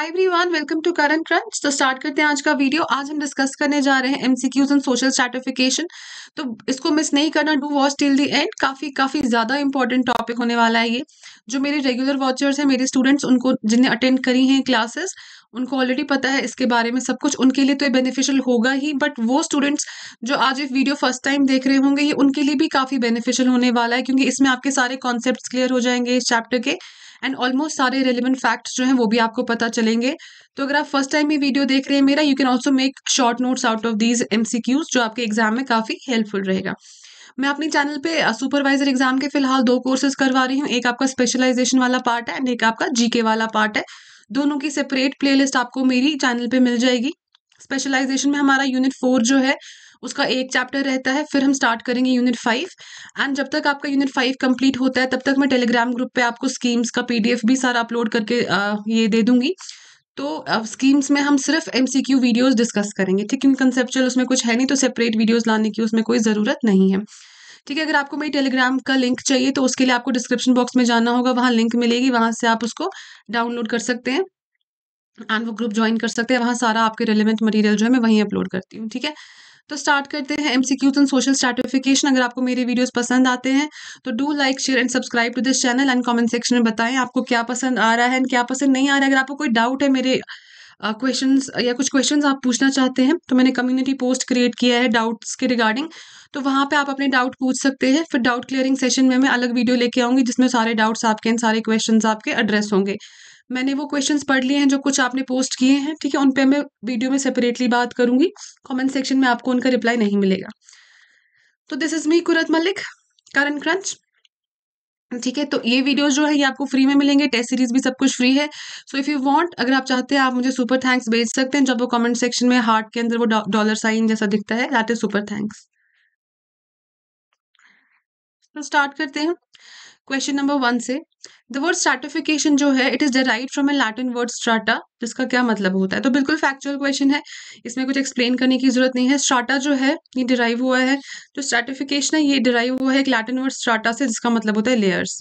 hi everyone welcome to current crunch तो start करते हैं आज का वीडियो आज हम डिस्कस करने जा रहे हैं एमसीक्यूज एंड सोशल स्टार्टिफिकेशन तो इसको मिस नहीं करना do watch till the end काफ़ी काफ़ी ज़्यादा इंपॉर्टेंट टॉपिक होने वाला है ये जो मेरे रेगुलर वॉचर्स हैं मेरे स्टूडेंट्स उनको जिन्हें अटेंड करी हैं क्लासेस उनको ऑलरेडी पता है इसके बारे में सब कुछ उनके लिए तो ये बेनिफिशियल होगा ही बट वो स्टूडेंट्स जो आज ये वीडियो फर्स्ट टाइम देख रहे होंगे ये उनके लिए भी काफ़ी बेनिफिशियल होने वाला है क्योंकि इसमें आपके सारे कॉन्सेप्ट क्लियर हो जाएंगे इस चैप्टर के एंड ऑलमोस्ट सारे रेलिवेंट फैक्ट्स जो हैं वो भी आपको पता चलेंगे तो अगर आप फर्स्ट टाइम ये वीडियो देख रहे हैं मेरा you can also make short notes out of these um जो आपके एग्जाम में काफ़ी हेल्पफुल रहेगा मैं अपने चैनल पे सुपरवाइजर uh, एग्जाम के फिलहाल दो कोर्सेज करवा रही हूँ एक आपका स्पेशलाइजेशन वाला पार्ट है एंड एक आपका जीके वाला पार्ट है दोनों की सेपरेट प्लेलिस्ट आपको मेरी चैनल पे मिल जाएगी स्पेशलाइजेशन में हमारा यूनिट फोर जो है उसका एक चैप्टर रहता है फिर हम स्टार्ट करेंगे यूनिट फाइव एंड जब तक आपका यूनिट फाइव कंप्लीट होता है तब तक मैं टेलीग्राम ग्रुप पे आपको स्कीम्स का पीडीएफ भी सारा अपलोड करके आ, ये दे दूंगी तो अब स्कीम्स में हम सिर्फ M C Q videos discuss करेंगे ठीक है कंसेप्चुअल उसमें कुछ है नहीं तो सेपरेट वीडियोज़ लाने की उसमें कोई ज़रूरत नहीं है ठीक है अगर आपको मेरी टेलीग्राम का लिंक चाहिए तो उसके लिए आपको डिस्क्रिप्शन बॉक्स में जाना होगा वहाँ लिंक मिलेगी वहाँ से आप उसको डाउनलोड कर सकते हैं एंड वो ग्रुप ज्वाइन कर सकते हैं वहाँ सारा आपके रेलिवेंट मटेरियल जो है मैं वहीं अपलोड करती हूँ ठीक है तो स्टार्ट करते हैं एमसीक्यूज एंड सोशल स्टार्टिफिकेशन अगर आपको मेरे वीडियोस पसंद आते हैं तो do like share and subscribe to this channel and comment section में बताएं आपको क्या पसंद आ रहा है एंड क्या पसंद नहीं आ रहा है अगर आपको कोई डाउट है मेरे क्वेश्चन uh, या कुछ क्वेश्चन आप पूछना चाहते हैं तो मैंने कम्युनिटी पोस्ट क्रिएट किया है डाउट्स के रिगार्डिंग तो वहाँ पे आप अपने डाउट पूछ सकते हैं फिर डाउट क्लियरिंग सेशन में मैं अलग वीडियो लेके आऊँगी जिसमें सारे डाउट्स आपके एंड सारे क्वेश्चन आपके एड्रेस होंगे मैंने वो क्वेश्चन पढ़ लिए हैं जो कुछ आपने पोस्ट किए हैं ठीक है उन मैं वीडियो में सेपरेटली बात करूंगी कॉमेंट सेक्शन में आपको उनका रिप्लाई नहीं मिलेगा तो this is me Qurrat Malik current crunch ठीक है तो ये वीडियो जो है ये आपको फ्री में मिलेंगे टेस्ट सीरीज भी सब कुछ फ्री है सो इफ़ यू वांट अगर आप चाहते हैं आप मुझे सुपर थैंक्स भेज सकते हैं जब वो कमेंट सेक्शन में हार्ट के अंदर वो डॉलर साइन जैसा दिखता है दैट इज सुपर थैंक्स तो स्टार्ट करते हैं क्वेश्चन नंबर वन से द वर्ड स्ट्रेटिफिकेशन जो है it is derive from a Latin word strata जिसका क्या मतलब होता है तो बिल्कुल फैक्चुअल क्वेश्चन है इसमें कुछ एक्सप्लेन करने की जरूरत नहीं है स्ट्राटा जो है ये डिराइव हुआ है जो स्ट्रेटिफिकेशन है ये डिराइव हुआ है एक लैटिन वर्ड स्ट्राटा से जिसका मतलब होता है लेयर्स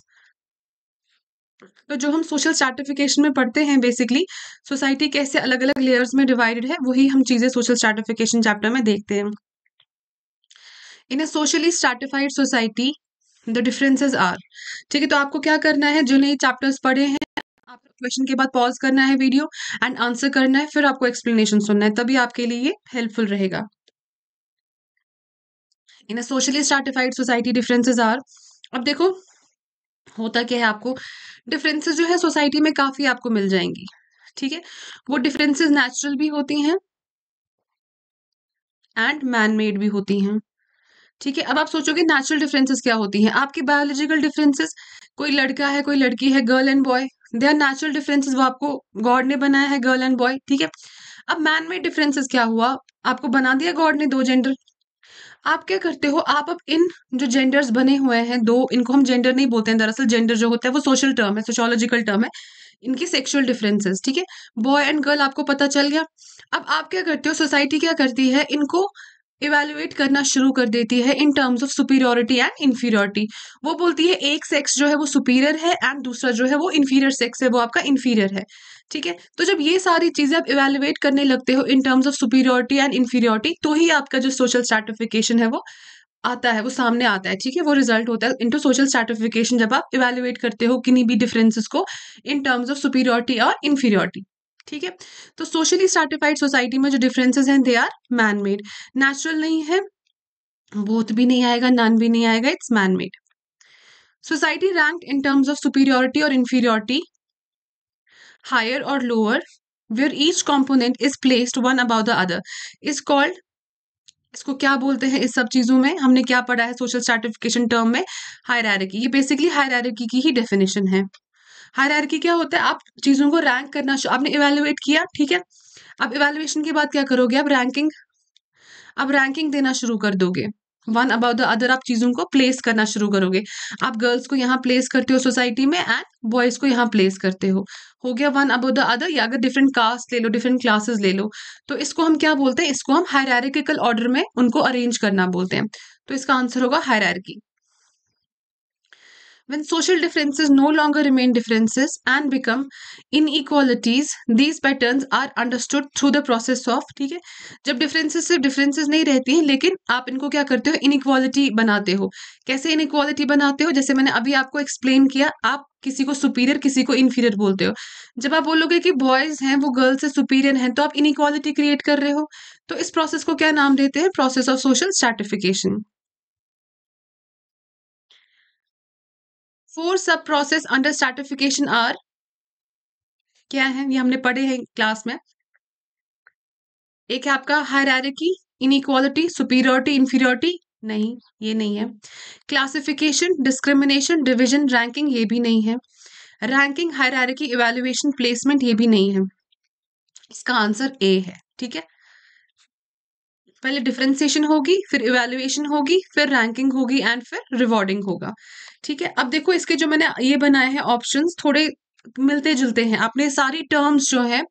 तो जो हम सोशल स्ट्रेटिफिकेशन में पढ़ते हैं बेसिकली सोसाइटी कैसे अलग अलग लेयर्स में डिवाइडेड है वही हम चीजें सोशल स्ट्रेटिफिकेशन चैप्टर में देखते हैं in a socially stratified society the differences are ठीक है तो आपको क्या करना है जो नए चैप्टर्स पढ़े हैं क्वेश्चन के बाद पॉज करना है वीडियो एंड आंसर करना है फिर आपको एक्सप्लेनेशन सुनना है तभी आपके लिए हेल्पफुल रहेगा in a socially stratified society differences are अब देखो होता क्या है आपको डिफरेंसेस जो है सोसाइटी में काफ़ी आपको मिल जाएंगी ठीक है वो डिफरेंसेस नेचुरल भी होती हैं एंड मैन मेड भी होती हैं ठीक है अब आप सोचोगे नेचुरल डिफरेंसेस क्या होती हैं आपकी बायोलॉजिकल डिफरेंसेस कोई लड़का है कोई लड़की है girl and boy they are natural differences वो आपको गॉड ने बनाया है गर्ल एंड बॉय ठीक है अब मैन मेड डिफरेंसेस क्या हुआ आपको बना दिया गॉड ने दो जेंडर आप क्या करते हो आप अब इन जो जेंडर्स बने हुए हैं दो इनको हम जेंडर नहीं बोलते हैं दरअसल जेंडर जो होता है वो सोशल टर्म है सोशोलॉजिकल टर्म है इनकी सेक्सुअल डिफरेंसेस ठीक है बॉय एंड गर्ल आपको पता चल गया अब आप क्या करते हो सोसाइटी क्या करती है इनको इवेल्युएट करना शुरू कर देती है in terms of superiority and inferiority वो बोलती है एक सेक्स जो है वो सुपीरियर है एंड दूसरा जो है वो इन्फीरियर सेक्स है वो आपका इन्फीरियर है ठीक है तो जब ये सारी चीज़ें आप इवेल्युएट करने लगते हो in terms of superiority and inferiority तो ही आपका जो सोशल स्टार्टिफिकेशन है वो आता है वो सामने आता है ठीक है वो रिजल्ट होता है टू सोशल स्टार्टिफिकेशन जब आप इवेल्युएट करते हो किन्हीं भी डिफरेंसेस को इन टर्म्स ऑफ सुपीरियोरिटी और इन्फीरियोरिटी ठीक है तो सोशली स्टार्टिफाइड सोसाइटी में जो डिफरेंसेस हैं they are man made natural नहीं है बोथ भी नहीं आएगा नन भी नहीं आएगा it's man made society rank in terms of superiority और इन्फीरियोरिटी हायर और lower where each component is placed one above the other is called इसको क्या बोलते हैं इस सब चीज़ों में हमने क्या पढ़ा है सोशल स्टार्टिफिकेशन टर्म में हायरारकी ये बेसिकली हायरारकी की ही डेफिनेशन है हायरार्की क्या होता है आप चीज़ों को रैंक करना आपने इवेल्युएट किया ठीक है अब इवेल्युएशन के बाद क्या करोगे आप रैंकिंग अब रैंकिंग देना शुरू कर दोगे वन अबाउट द अदर आप चीज़ों को प्लेस करना शुरू करोगे आप गर्ल्स को यहाँ प्लेस करते हो सोसाइटी में एंड बॉयज़ को यहाँ प्लेस करते हो हो गया वन अबाउट द अदर या अगर डिफरेंट कास्ट ले लो डिफरेंट क्लासेस ले लो तो इसको हम क्या बोलते हैं इसको हम हायरिकल ऑर्डर में उनको अरेंज करना बोलते हैं तो इसका आंसर होगा hierarchy When social differences no longer remain differences and become inequalities, these patterns are understood through the process of ठीक है जब differences सिर्फ differences नहीं रहती हैं लेकिन आप इनको क्या करते हो inequality बनाते हो कैसे inequality बनाते हो जैसे मैंने अभी आपको explain किया आप किसी को सुपीरियर किसी को इन्फीरियर बोलते हो जब आप बोलोगे कि बॉयज हैं वो गर्ल्स से सुपीरियर हैं तो आप इनक्वालिटी क्रिएट कर रहे हो तो इस प्रोसेस को क्या नाम देते हैं process of social stratification four sub process under stratification are क्या है ये हमने पढ़े हैं क्लास में एक है आपका इन इक्वालिटी सुपीरियोरिटी इंफीरियोरिटी नहीं ये नहीं है क्लासिफिकेशन डिस्क्रिमिनेशन डिवीजन रैंकिंग ये भी नहीं है रैंकिंग हायरार्की इवेल्युएशन प्लेसमेंट ये भी नहीं है इसका आंसर ए है ठीक है पहले डिफ्रेंसिएशन होगी फिर इवेल्युएशन होगी फिर रैंकिंग होगी एंड फिर रिवॉर्डिंग होगा ठीक है अब देखो इसके जो मैंने ये बनाए हैं ऑप्शन थोड़े मिलते जुलते हैं आपने सारी टर्म्स जो है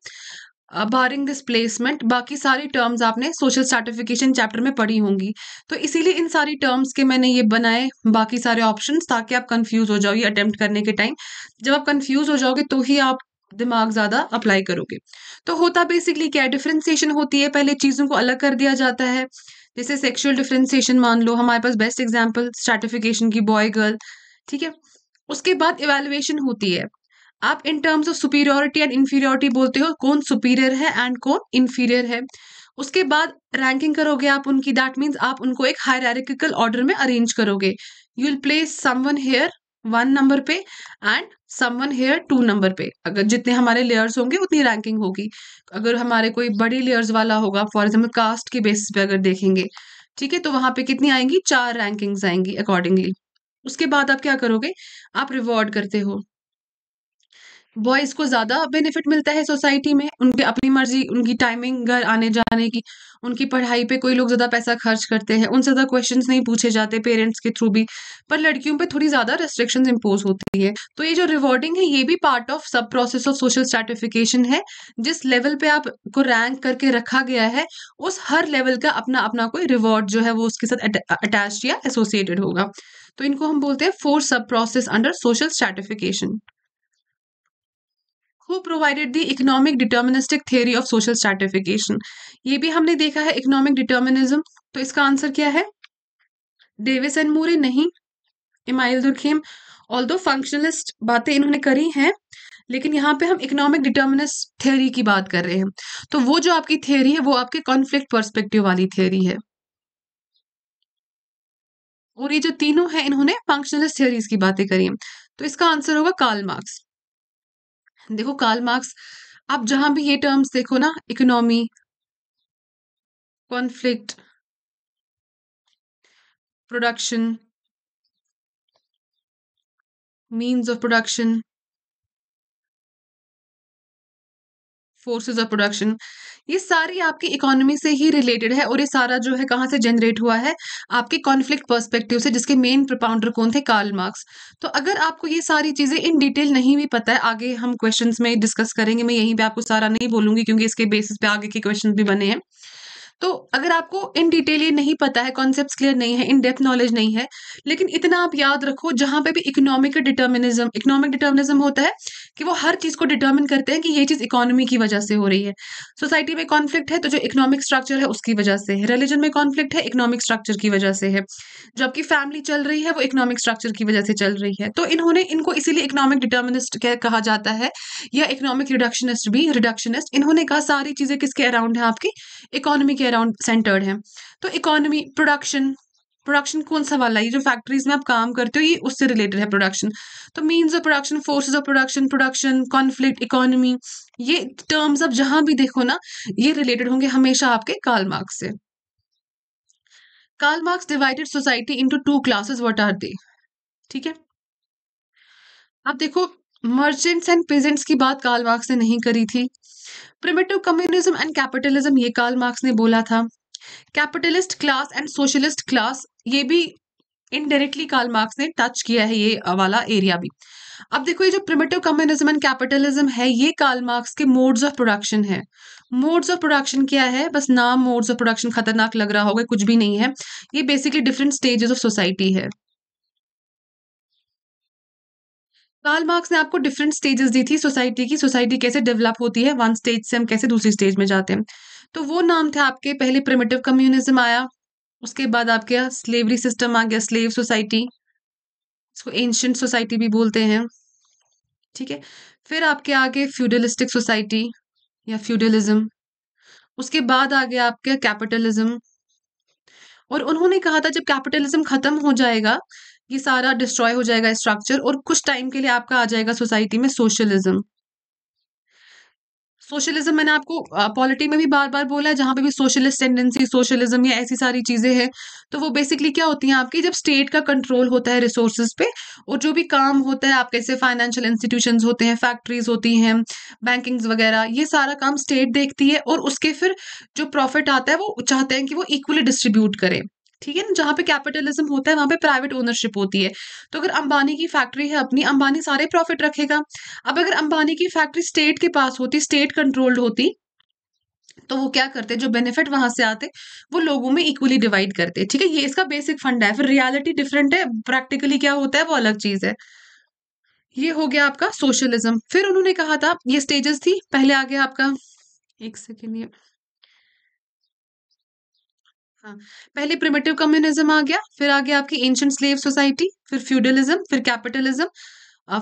बारिंग दिस प्लेसमेंट बाकी सारी टर्म्स आपने सोशल सर्टिफिकेशन चैप्टर में पढ़ी होंगी तो इसीलिए इन सारी टर्म्स के मैंने ये बनाए बाकी सारे ऑप्शंस ताकि आप कंफ्यूज हो जाओ ये अटेम्प्ट करने के टाइम जब आप कंफ्यूज हो जाओगे तो ही आप दिमाग ज़्यादा अप्लाई करोगे तो होता बेसिकली क्या है डिफ्रेंसिएशन होती है पहले चीज़ों को अलग कर दिया जाता है जैसे सेक्शुअल डिफ्रेंसिएशन मान लो हमारे पास बेस्ट एग्जाम्पल स्ट्रेटिफिकेशन की बॉय गर्ल ठीक है उसके बाद इवेलुएशन होती है आप in terms of superiority and inferiority बोलते हो कौन सुपीरियर है एंड कौन इन्फीरियर है उसके बाद रैंकिंग करोगे आप उनकी दैट मीन्स आप उनको एक हायरिकल ऑर्डर में अरेंज करोगे you will place one here one number पे and someone here two number पे अगर जितने हमारे लेयर्स होंगे उतनी रैंकिंग होगी अगर हमारे कोई बड़ी लेयर्स वाला होगा फॉर एग्जाम्पल कास्ट के बेसिस पे अगर देखेंगे ठीक है तो वहां पे कितनी आएंगी चार रैंकिंग्स आएंगी अकॉर्डिंगली उसके बाद आप क्या करोगे आप रिवॉर्ड करते हो बॉयज को ज्यादा बेनिफिट मिलता है सोसाइटी में उनके अपनी मर्जी उनकी टाइमिंग घर आने जाने की उनकी पढ़ाई पे कोई लोग ज़्यादा पैसा खर्च करते हैं उनसे ज़्यादा क्वेश्चंस नहीं पूछे जाते पेरेंट्स के थ्रू भी पर लड़कियों पे थोड़ी ज़्यादा रेस्ट्रिक्शंस इम्पोज होती है तो ये जो रिवॉर्डिंग है ये भी part of sub process of social stratification है जिस लेवल पे आपको रैंक करके रखा गया है उस हर लेवल का अपना अपना कोई रिवॉर्ड जो है वो उसके साथ अटैच या एसोसिएटेड होगा तो इनको हम बोलते हैं four sub process under social stratification who provided the economic deterministic theory of social stratification ये भी हमने देखा है इकोनॉमिक डिटर्मिनिज्म तो इसका आंसर क्या है डेविस एंड मूरे नहीं इमाइल दुर्खेम ऑल दो फंक्शनलिस्ट बातें इन्होंने करी हैं लेकिन यहाँ पे हम इकोनॉमिक डिटर्मिनिस्ट थ्योरी की बात कर रहे हैं तो वो जो आपकी थ्योरी है वो आपके कॉन्फ्लिक्ट पर्सपेक्टिव वाली थ्योरी है और ये जो तीनों है इन्होंने फंक्शनलिस्ट थ्योरीज की बातें करी हैं तो इसका आंसर होगा कार्ल मार्क्स देखो कार्ल मार्क्स आप जहां भी ये टर्म्स देखो ना economy conflict production means of production forces of production ये सारी आपकी इकोनॉमी से ही रिलेटेड है और ये सारा जो है कहाँ से जनरेट हुआ है आपके कॉन्फ्लिक्ट पर्सपेक्टिव से जिसके मेन प्रपाउंडर कौन थे कार्ल मार्क्स तो अगर आपको ये सारी चीज़ें इन डिटेल नहीं भी पता है आगे हम क्वेश्चन में डिस्कस करेंगे मैं यहीं पर आपको सारा नहीं बोलूंगी क्योंकि इसके बेसिस पे आगे के क्वेश्चन भी बने हैं तो अगर आपको इन डिटेल ये नहीं पता है कॉन्सेप्ट क्लियर नहीं है इन डेप्थ नॉलेज नहीं है लेकिन इतना आप याद रखो जहां पे भी इकोनॉमिक डिटर्मिनिज्म इकोनॉमिक डिटर्मिनिज्म होता है कि वो हर चीज़ को डिटर्मिन करते हैं कि ये चीज़ इकोनॉमी की वजह से हो रही है सोसाइटी में कॉन्फ्लिक्ट है तो जो इकोनॉमिक स्ट्रक्चर है उसकी वजह से है रिलीजन में कॉन्फ्लिक्ट है इकोनॉमिक स्ट्रक्चर की वजह से है जो आपकी फैमिली चल रही है वो इकोनॉमिक स्ट्रक्चर की वजह से चल रही है तो इन्होंने इनको इसीलिए इकोनॉमिक डिटर्मिनिस्ट कहा जाता है या इकोनॉमिक रिडक्शनिस्ट भी रिडक्शनिस्ट इन्होंने कहा सारी चीज़ें किसके अराउंड है आपकी इकोनॉमी के अराउंड सेंटर्ड है तो इकोनॉमी प्रोडक्शन प्रोडक्शन कौन सा वाला ये जो फैक्ट्रीज में आप काम करते हो ये उससे रिलेटेड है प्रोडक्शन तो means of production forces of production production conflict economy ये टर्म्स आप जहां भी देखो ना ये रिलेटेड होंगे हमेशा आपके काल मार्क्स से Karl Marx divided society into two classes what are they ठीक है आप देखो मर्चेंट्स एंड पेजेंट्स की बात कार्ल मार्क्स ने नहीं करी थी प्रिमेटिव कम्युनिज्म एंड कैपिटलिज्म ये कार्ल मार्क्स ने बोला था capitalist class and socialist class ये भी इनडायरेक्टली कार्ल मार्क्स ने टच किया है ये वाला एरिया भी अब देखो ये जो प्रिमेटिव कम्युनिज्म एंड कैपिटलिज्म है ये कार्ल मार्क्स के मोड्स ऑफ प्रोडक्शन है मोड्स ऑफ प्रोडक्शन क्या है बस नाम मोड्स ऑफ प्रोडक्शन खतरनाक लग रहा होगा कुछ भी नहीं है ये basically different stages of society है काल मार्क्स ने आपको डिफरेंट स्टेजेस दी थी सोसाइटी की सोसाइटी कैसे डेवलप होती है वन स्टेज से हम कैसे दूसरी स्टेज में जाते हैं तो वो नाम थे आपके पहले प्रिमेटिव कम्युनिज्म आया उसके बाद आपके स्लेवरी सिस्टम आ गया स्लेव सोसाइटी इसको एंशंट सोसाइटी भी बोलते हैं ठीक है फिर आपके आगे फ्यूडलिस्टिक सोसाइटी या फ्यूडलिज्म उसके बाद आ गया आपके कैपिटलिज्म और उन्होंने कहा था जब कैपिटलिज्म खत्म हो जाएगा ये सारा डिस्ट्रॉय हो जाएगा स्ट्रक्चर और कुछ टाइम के लिए आपका आ जाएगा सोसाइटी में सोशलिज्म सोशलिज्म मैंने आपको पॉलिटी में भी बार बार बोला है जहां पे भी सोशलिस्ट टेंडेंसी सोशलिज्म या ऐसी सारी चीज़ें हैं तो वो बेसिकली क्या होती हैं आपकी जब स्टेट का कंट्रोल होता है रिसोर्सेज पे और जो भी काम होता है आप कैसे फाइनेंशियल इंस्टीट्यूशन होते हैं फैक्ट्रीज होती हैं बैंकिंग्स वगैरह ये सारा काम स्टेट देखती है और उसके फिर जो प्रॉफिट आता है वो चाहते हैं कि वो इक्वली डिस्ट्रीब्यूट करें ठीक है ना जहाँ पे कैपिटलिज्म होता है वहाँ पे प्राइवेट ओनरशिप होती है तो अगर अंबानी की फैक्ट्री है अपनी अंबानी सारे प्रॉफिट रखेगा अब अगर अंबानी की फैक्ट्री स्टेट के पास होती स्टेट कंट्रोल्ड होती तो वो क्या करते जो बेनिफिट वहां से आते वो लोगों में इक्वली डिवाइड करते ठीक है ये इसका बेसिक फंड है फिर रियालिटी डिफरेंट है प्रैक्टिकली क्या होता है वो अलग चीज है ये हो गया आपका सोशलिज्म फिर उन्होंने कहा था ये स्टेजेस थी पहले आ गया आपका एक सेकेंड ये हाँ, पहले प्रिमेटिव कम्युनिज्म आ गया फिर आ गया आपकी एंशियंट स्लेव सोसाइटी फिर फ्यूडलिज्म फिर कैपिटलिज्म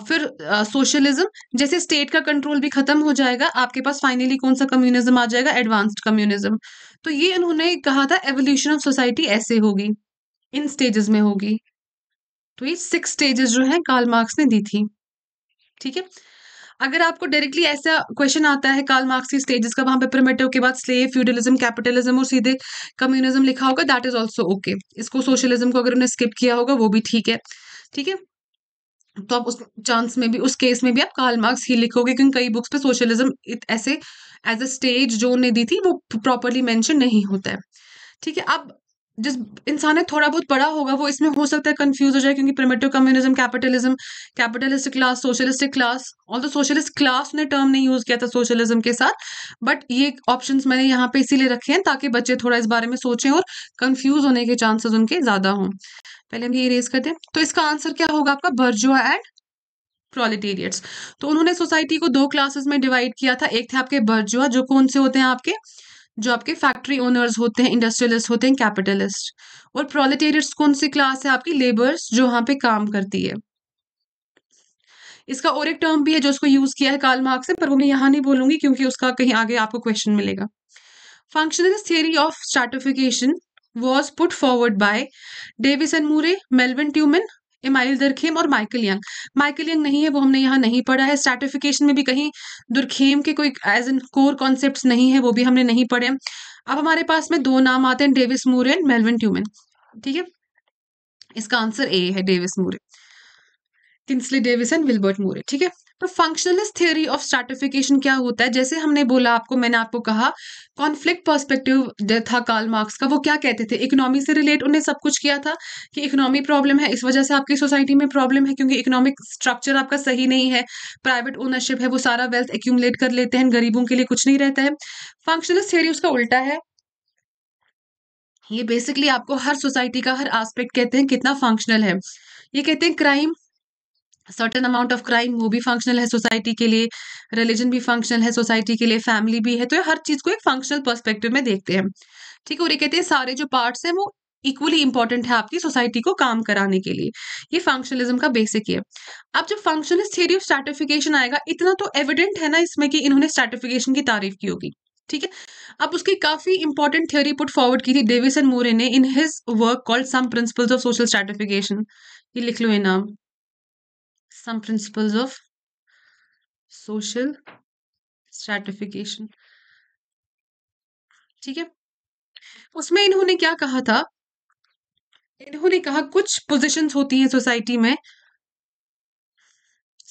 फिर सोशलिज्म जैसे स्टेट का कंट्रोल भी खत्म हो जाएगा आपके पास फाइनली कौन सा कम्युनिज्म आ जाएगा एडवांस्ड कम्युनिज्म तो ये इन्होंने कहा था एवोल्यूशन ऑफ सोसाइटी ऐसे होगी इन स्टेजेस में होगी तो ये सिक्स स्टेजेस जो है कार्ल मार्क्स ने दी थी ठीक है अगर आपको डायरेक्टली ऐसा क्वेश्चन आता है काल मार्क्स की स्टेजेस का वहां पे प्रमेटिव के बाद स्लेव फ्यूडलिज्म कैपिटलिज्म और सीधे कम्युनिज्म लिखा होगा दैट इज ऑल्सो ओके इसको सोशलिज्म को अगर उन्हें स्किप किया होगा वो भी ठीक है ठीक है तो आप उस चांस में भी उस केस में भी आप काल मार्क्स ही लिखोगे क्योंकि कई बुक्स पे सोशलिज्म ऐसे एज अ स्टेज जो उन्हें दी थी वो प्रॉपरली मेंशन नहीं होता है ठीक है अब जिस इंसान ने थोड़ा बहुत पढ़ा होगा वो इसमें हो सकता है कंफ्यूज हो जाए क्योंकि primitive communism capitalism capitalist class socialist class all the socialist class ने टर्म नहीं यूज किया था सोशलिज्म के साथ बट ये ऑप्शंस मैंने यहाँ पे इसीलिए रखे हैं ताकि बच्चे थोड़ा इस बारे में सोचें और कंफ्यूज होने के चांसेस उनके ज्यादा हों पहले हम ये रेस करते हैं तो इसका आंसर क्या होगा आपका बर्जुआ एंड प्रोलिटेरियट्स तो उन्होंने सोसाइटी को दो क्लासेस में डिवाइड किया था एक थे आपके बर्जुआ जो कौन से होते हैं आपके जो आपके फैक्ट्री ओनर्स होते हैं इंडस्ट्रियलिस्ट होते हैं कैपिटलिस्ट और प्रोलिटेरियट्स कौन सी क्लास है आपकी लेबर्स जो वहां पे काम करती है इसका और एक टर्म भी है जो उसको यूज किया है काल मार्क्स ने पर वो मैं यहाँ नहीं बोलूंगी क्योंकि उसका कहीं आगे आपको क्वेश्चन मिलेगा functionalist theory of stratification was put forward by Davis and Moore Melvin Tumin Emile Durkheim और माइकल यंग माइकल यंग नहीं है वो हमने यहाँ नहीं पढ़ा है स्टार्टिफिकेशन में भी कहीं दुरखेम के कोई एज एन कोर कॉन्सेप्ट नहीं है वो भी हमने नहीं पढ़े अब हमारे पास में दो नाम आते हैं Davis Moore and Melvin Tumin ठीक है इसका आंसर ए है Davis Moore Kingsley Davis and Wilbert Moore ठीक है तो फंक्शनलिस्ट थ्योरी ऑफ स्ट्रेटिफिकेशन क्या होता है जैसे हमने बोला आपको मैंने आपको कहा कॉन्फ्लिक्ट पर्सपेक्टिव जो था कार्ल मार्क्स का वो क्या कहते थे इकोनॉमी से रिलेट उन्हें सब कुछ किया था कि इकोनॉमी प्रॉब्लम है इस वजह से आपकी सोसाइटी में प्रॉब्लम है क्योंकि इकोनॉमिक स्ट्रक्चर आपका सही नहीं है प्राइवेट ओनरशिप है वो सारा वेल्थ एक्यूमलेट कर लेते हैं गरीबों के लिए कुछ नहीं रहता है फंक्शनलिस्ट थ्योरी उसका उल्टा है ये बेसिकली आपको हर सोसाइटी का हर एस्पेक्ट कहते हैं कितना फंक्शनल है ये कहते हैं crime certain amount of crime वो भी फंक्शनल है सोसाइटी के लिए रिलीजन भी फंक्शनल है सोसाइटी के लिए फैमिली भी है तो हर चीज को एक फंक्शनल परस्पेक्टिव में देखते हैं ठीक है और ये कहते हैं सारे जो पार्ट्स हैं वो इक्वली इंपॉर्टेंट है आपकी सोसाइटी को काम कराने के लिए ये फंक्शनलिज्म का बेसिक है अब जब फंक्शनलिस्ट थियरी ऑफ स्टार्टिफिकेशन आएगा इतना तो एविडेंट है ना इसमें कि इन्होंने स्टार्टिफिकेशन की तारीफ की होगी ठीक है अब उसकी काफी इंपॉर्टेंट थ्योरी पुट फॉरवर्ड की थी डेविस एंड मोरे ने in his work called some principles of social stratification ये लिख लो ये नाम some principles of social stratification ठीक है उसमें इन्होंने क्या कहा था इन्होंने कहा कुछ पोजीशंस होती हैं सोसाइटी में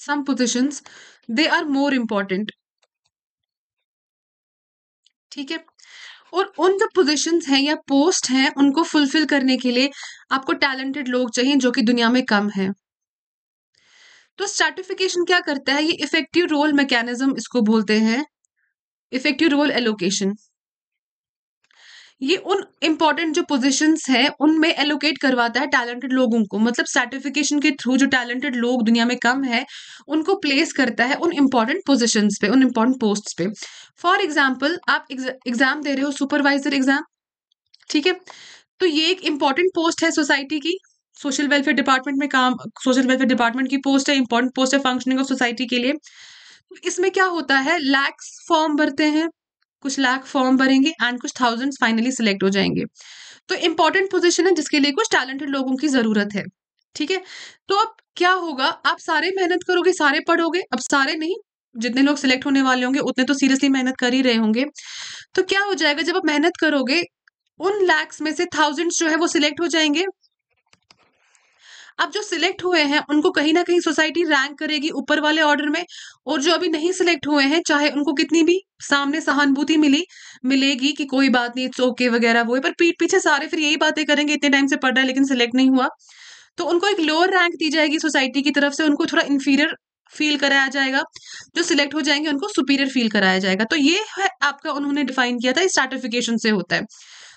some positions they are more important ठीक है और उन जो पोजीशंस हैं या पोस्ट हैं उनको फुलफिल करने के लिए आपको टैलेंटेड लोग चाहिए जो कि दुनिया में कम है तो स्ट्रेटिफिकेशन क्या करता है ये इफेक्टिव रोल मैकेनिज्म इसको बोलते हैं इफेक्टिव रोल एलोकेशन ये उन इम्पॉर्टेंट जो पोजीशंस हैं उनमें एलोकेट करवाता है टैलेंटेड लोगों को मतलब सर्टिफिकेशन के थ्रू जो टैलेंटेड लोग दुनिया में कम है उनको प्लेस करता है उन इम्पॉर्टेंट पोजीशंस पे उन इम्पॉर्टेंट पोस्ट पे फॉर एग्जाम्पल आप एग्जाम दे रहे हो सुपरवाइजर एग्जाम ठीक है तो ये एक इम्पॉर्टेंट पोस्ट है सोसाइटी की सोशल वेलफेयर डिपार्टमेंट में काम सोशल वेलफेयर डिपार्टमेंट की पोस्ट है इंपॉर्टेंट पोस्ट है फंक्शनिंग ऑफ सोसाइटी के लिए तो इसमें क्या होता है लैक्स फॉर्म भरते हैं कुछ लाख फॉर्म भरेंगे एंड कुछ थाउजेंड फाइनली सिलेक्ट हो जाएंगे तो इंपॉर्टेंट पोजिशन है जिसके लिए कुछ टैलेंटेड लोगों की जरूरत है ठीक है तो अब क्या होगा आप सारे मेहनत करोगे सारे पढ़ोगे अब सारे नहीं जितने लोग सिलेक्ट होने वाले होंगे उतने तो सीरियसली मेहनत कर ही रहे होंगे तो क्या हो जाएगा जब आप मेहनत करोगे उन लैक्स में से थाउजेंड्स जो है वो सिलेक्ट हो जाएंगे अब जो सिलेक्ट हुए हैं उनको कहीं ना कहीं सोसाइटी रैंक करेगी ऊपर वाले ऑर्डर में और जो अभी नहीं सिलेक्ट हुए हैं चाहे उनको कितनी भी सामने सहानुभूति मिली मिलेगी कि कोई बात नहीं इट्स ओके वगैरह वो पर पीठ पीछे सारे फिर यही बातें करेंगे इतने टाइम से पढ़ रहा है लेकिन सिलेक्ट नहीं हुआ तो उनको एक लोअर रैंक दी जाएगी सोसाइटी की तरफ से उनको थोड़ा इन्फीरियर फील कराया जाएगा जो सिलेक्ट हो जाएंगे उनको सुपीरियर फील कराया जाएगा तो ये है आपका उन्होंने डिफाइन किया था स्टार्टिफिकेशन से होता है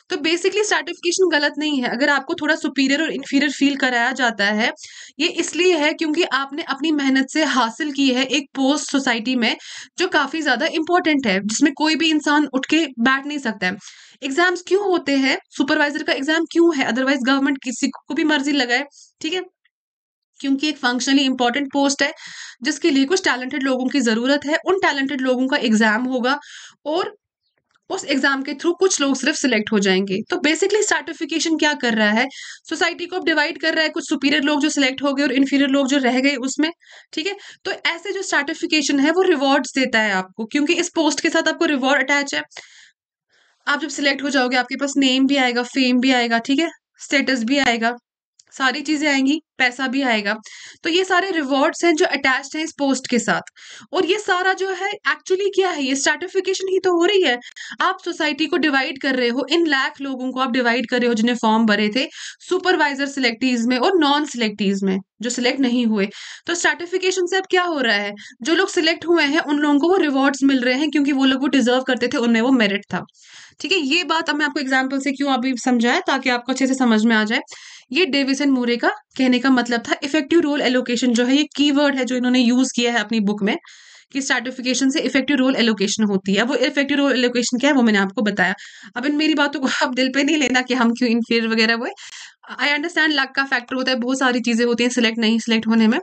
तो बेसिकली स्टार्टिफिकेशन गलत नहीं है अगर आपको थोड़ा सुपीरियर और इन्फीरियर फील कराया जाता है ये इसलिए है क्योंकि आपने अपनी मेहनत से हासिल की है एक पोस्ट सोसाइटी में जो काफ़ी ज़्यादा इंपॉर्टेंट है जिसमें कोई भी इंसान उठ के बैठ नहीं सकता है एग्जाम्स क्यों होते हैं सुपरवाइजर का एग्जाम क्यों है अदरवाइज गवर्नमेंट किसी को भी मर्जी लगाए ठीक है क्योंकि एक फंक्शनली इंपॉर्टेंट पोस्ट है जिसके लिए कुछ टैलेंटेड लोगों की ज़रूरत है उन टैलेंटेड लोगों का एग्ज़ाम होगा और उस एग्जाम के थ्रू कुछ लोग सिर्फ सिलेक्ट हो जाएंगे तो बेसिकली सर्टिफिकेशन क्या कर रहा है सोसाइटी को अब डिवाइड कर रहा है कुछ सुपीरियर लोग जो सिलेक्ट हो गए और इन्फीरियर लोग जो रह गए उसमें ठीक है तो ऐसे जो सर्टिफिकेशन है वो रिवॉर्ड्स देता है आपको क्योंकि इस पोस्ट के साथ आपको रिवॉर्ड अटैच है आप जब सिलेक्ट हो जाओगे आपके पास नेम भी आएगा फेम भी आएगा ठीक है स्टेटस भी आएगा सारी चीज़ें आएंगी पैसा भी आएगा तो ये सारे रिवॉर्ड्स हैं जो अटैच हैं इस पोस्ट के साथ और ये सारा जो है एक्चुअली क्या है ये स्टार्टिफिकेशन ही तो हो रही है आप सोसाइटी को डिवाइड कर रहे हो इन लाख लोगों को आप डिवाइड कर रहे हो जिन्हें फॉर्म भरे थे सुपरवाइजर सिलेक्टिव में और नॉन सिलेक्टिव में जो सिलेक्ट नहीं हुए तो स्टार्टिफिकेशन से अब क्या हो रहा है जो लोग सिलेक्ट हुए हैं उन लोगों को वो रिवॉर्ड्स मिल रहे हैं क्योंकि वो लोग वो डिजर्व करते थे उनमें वो मेरिट था ठीक है ये बात अब मैं आपको एग्जाम्पल से क्यों अभी समझाएं ताकि आपको अच्छे से समझ में आ जाए ये एंड मोरे का कहने का मतलब था इफेक्टिव रोल एलोकेशन जो है ये की है जो इन्होंने यूज किया है अपनी बुक में कि स्टार्टिफिकेशन से इफेक्टिव रोल एलोकेशन होती है वो इफेक्टिव रोल एलोकेशन क्या है वो मैंने आपको बताया अब इन मेरी बातों को आप दिल पे नहीं लेना कि हम क्यों इनफेयर वगैरह वो आई अंडरस्टैंड लक का फैक्टर होता है बहुत सारी चीज़ें होती हैं सिलेक्ट नहीं सिलेक्ट होने में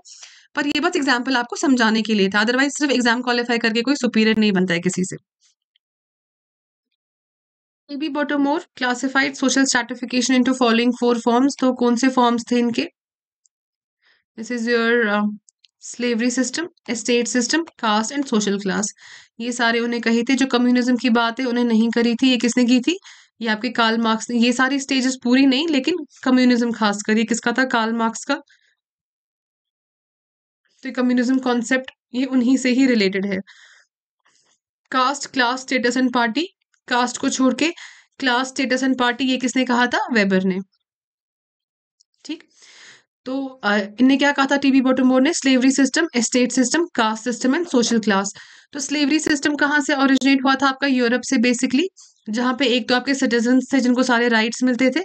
पर ये बस एग्जाम्पल आपको समझाने के लिए था अदरवाइज सिर्फ एग्जाम क्वालिफाई करके कोई सुपीरियर नहीं बनता है किसी से T B Bottomore classified social stratification into following four forms तो कौन से फॉर्म्स थे इनके this is your slavery system state system caste and social class ये सारे उन्हें कहे थे जो कम्युनिज्म की बात है उन्हें नहीं करी थी ये किसने की थी ये आपके काल मार्क्स ने ये सारी स्टेजेस पूरी नहीं लेकिन कम्युनिज्म खास कर ये किसका था काल मार्क्स का तो कम्युनिज्म कॉन्सेप्ट ये उन्हीं से ही रिलेटेड है caste class status and party caste को छोड़ के क्लास स्टेटस एंड पार्टी ये किसने कहा था वेबर ने ठीक तो इनने क्या कहा था टीबी बोर्ड ने slavery system estate system caste system and social class तो स्लेवरी सिस्टम कहाँ से ओरिजिनेट हुआ था आपका यूरोप से बेसिकली जहाँ पे एक तो आपके सिटीजन थे जिनको सारे राइट्स मिलते थे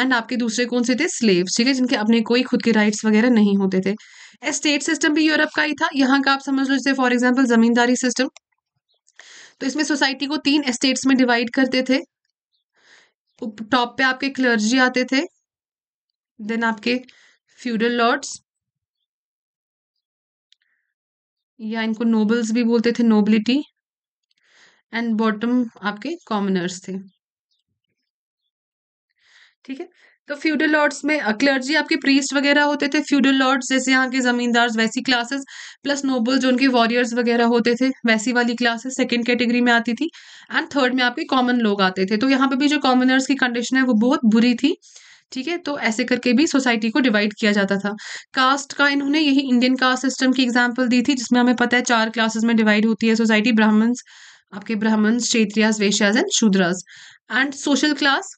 एंड आपके दूसरे कौन से थे स्लेव्स ठीक है जिनके अपने कोई खुद के राइट्स वगैरह नहीं होते थे एस्टेट सिस्टम भी यूरोप का ही था यहाँ का आप समझ लो जैसे फॉर एग्जाम्पल जमींदारी सिस्टम तो इसमें सोसाइटी को तीन एस्टेट्स में डिवाइड करते थे टॉप पे आपके क्लर्जी आते थे देन आपके फ्यूडल लॉर्ड्स या इनको नोबल्स भी बोलते थे नोबिलिटी एंड बॉटम आपके कॉमनर्स थे ठीक है तो फ्यूडल लॉर्ड्स में क्लर्जी आपके प्रीस्ट वगैरह होते थे फ्यूडल लॉर्ड्स जैसे यहाँ के जमींदार वैसी क्लासेस प्लस नोबल जो उनके वॉरियर्स वगैरह होते थे वैसी वाली क्लासेस सेकंड कैटेगरी में आती थी एंड थर्ड में आपके कॉमन लोग आते थे तो यहाँ पे भी जो कॉमनर्स की कंडीशन है वो बहुत बुरी थी ठीक है तो ऐसे करके भी सोसाइटी को डिवाइड किया जाता था कास्ट का इन्होंने यही इंडियन कास्ट सिस्टम की एग्जाम्पल दी थी जिसमें हमें पता है चार क्लासेस में डिवाइड होती है सोसाइटी ब्राह्मण्स आपके Brahmins Kshatriyas Vaishyas and Shudras and social class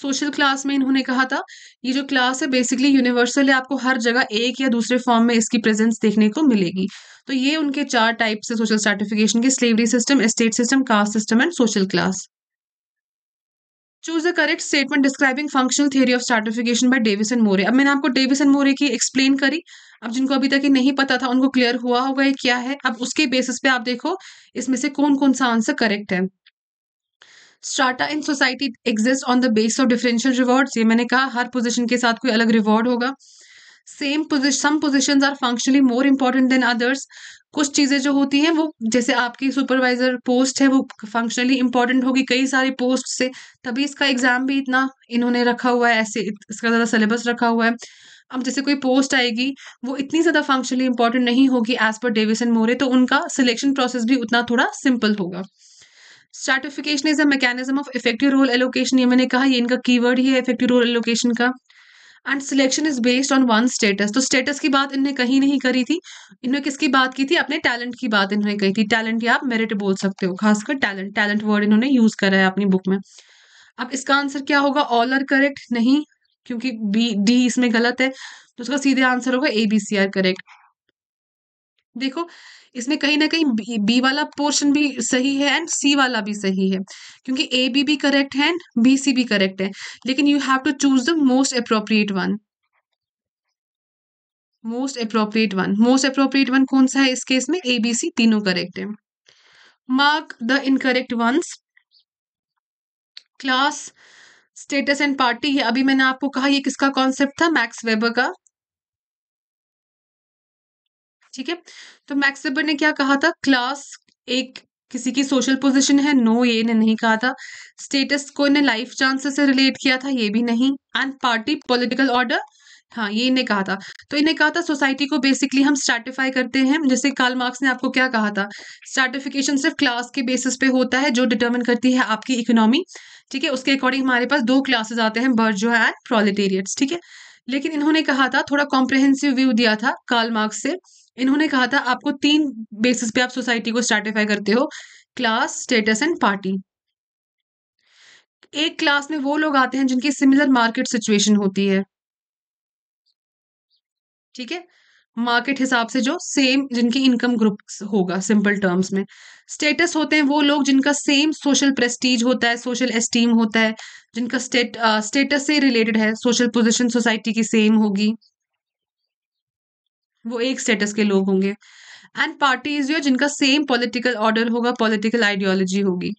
social class में इन्होंने कहा था ये जो क्लास है बेसिकली यूनिवर्सल है आपको हर जगह एक या दूसरे फॉर्म में इसकी प्रेजेंस देखने को मिलेगी तो ये उनके चार टाइप से सोशल सर्टिफिकेशन के slavery system state system caste system and social class choose the correct statement describing functional theory of certification by Davis and Moore अब मैंने आपको डेविस एंड मोरे की एक्सप्लेन करी अब जिनको अभी तक ये नहीं पता था उनको क्लियर हुआ होगा ये क्या है अब उसके बेसिस पे आप देखो इसमें से कौन कौन सा आंसर करेक्ट है strata in society exist on the base of differential rewards ये मैंने कहा हर पोजिशन के साथ कोई अलग रिवॉर्ड होगा same position some position are functionally more important than others कुछ चीज़ें जो होती हैं वो जैसे आपकी सुपरवाइजर पोस्ट है वो फंक्शनली इंपॉर्टेंट होगी कई सारे पोस्ट से तभी इसका एग्ज़ाम भी इतना इन्होंने रखा हुआ है ऐसे इसका ज़्यादा सिलेबस रखा हुआ है अब जैसे कोई पोस्ट आएगी वो इतनी ज़्यादा फंक्शनली इंपॉर्टेंट नहीं होगी एज पर डेविस एंड मोरे तो उनका सिलेक्शन प्रोसेस भी उतना थोड़ा सिंपल होगा stratification is a mechanism of effective role allocation ये मैंने कहा ये इनका कीवर्ड ही है इफेक्टिव रोल एलोकेशन का and selection is based on one status तो स्टेटस की बात इन्हें कहीं नहीं करी थी इन्होंने किसकी बात की थी अपने टैलेंट की बात इन्होंने कही थी टैलेंट या आप मेरिट बोल सकते हो खासकर टैलेंट टैलेंट वर्ड इन्होंने यूज करा है अपनी बुक में अब इसका आंसर क्या होगा ऑल आर करेक्ट नहीं क्योंकि बी डी इसमें गलत है तो उसका सीधे आंसर होगा A B C are correct देखो इसमें कहीं ना कहीं बी वाला पोर्शन भी सही है एंड सी वाला भी सही है क्योंकि ए बी भी करेक्ट है एंड बी सी भी करेक्ट है लेकिन you have to choose the most appropriate one most appropriate one most appropriate one कौन सा है इस केस में ए बी सी तीनों करेक्ट है mark the incorrect ones class status and party अभी मैंने आपको कहा ये किसका कॉन्सेप्ट था मैक्स वेबर का ठीक है तो मैक्स वेबर ने क्या कहा था क्लास एक किसी की सोशल पोजीशन है नो no, ये ने नहीं कहा था स्टेटस को ने लाइफ चांसेस से रिलेट किया था ये भी नहीं एंड पार्टी पॉलिटिकल ऑर्डर हाँ ये इन्हें कहा था तो इन्हें कहा था सोसाइटी को बेसिकली हम स्टार्टिफाई करते हैं जैसे कार्ल मार्क्स ने आपको क्या कहा था स्टार्टिफिकेशन सिर्फ क्लास के बेसिस पे होता है जो डिटर्मिन करती है आपकी इकोनॉमी ठीक है उसके अकॉर्डिंग हमारे पास दो क्लासेस आते हैं बर्जो एंड प्रोलिटेरियट्स ठीक है लेकिन इन्होंने कहा था थोड़ा कॉम्प्रहेंसिव व्यू दिया था कार्ल मार्क्स से इन्होंने कहा था आपको तीन बेसिस पे आप सोसाइटी को स्ट्रेटिफाई करते हो क्लास स्टेटस एंड पार्टी एक क्लास में वो लोग आते हैं जिनकी सिमिलर मार्केट सिचुएशन होती है ठीक है मार्केट हिसाब से जो सेम जिनकी इनकम ग्रुप होगा सिंपल टर्म्स में स्टेटस होते हैं वो लोग जिनका सेम सोशल प्रेस्टीज होता है सोशल एस्टीम होता है जिनका स्टेट स्टेटस से रिलेटेड है सोशल पोजीशन सोसाइटी की सेम होगी वो एक स्टेटस के लोग होंगे एंड पार्टीज योर जिनका सेम पॉलिटिकल ऑर्डर होगा पॉलिटिकल आइडियोलॉजी होगी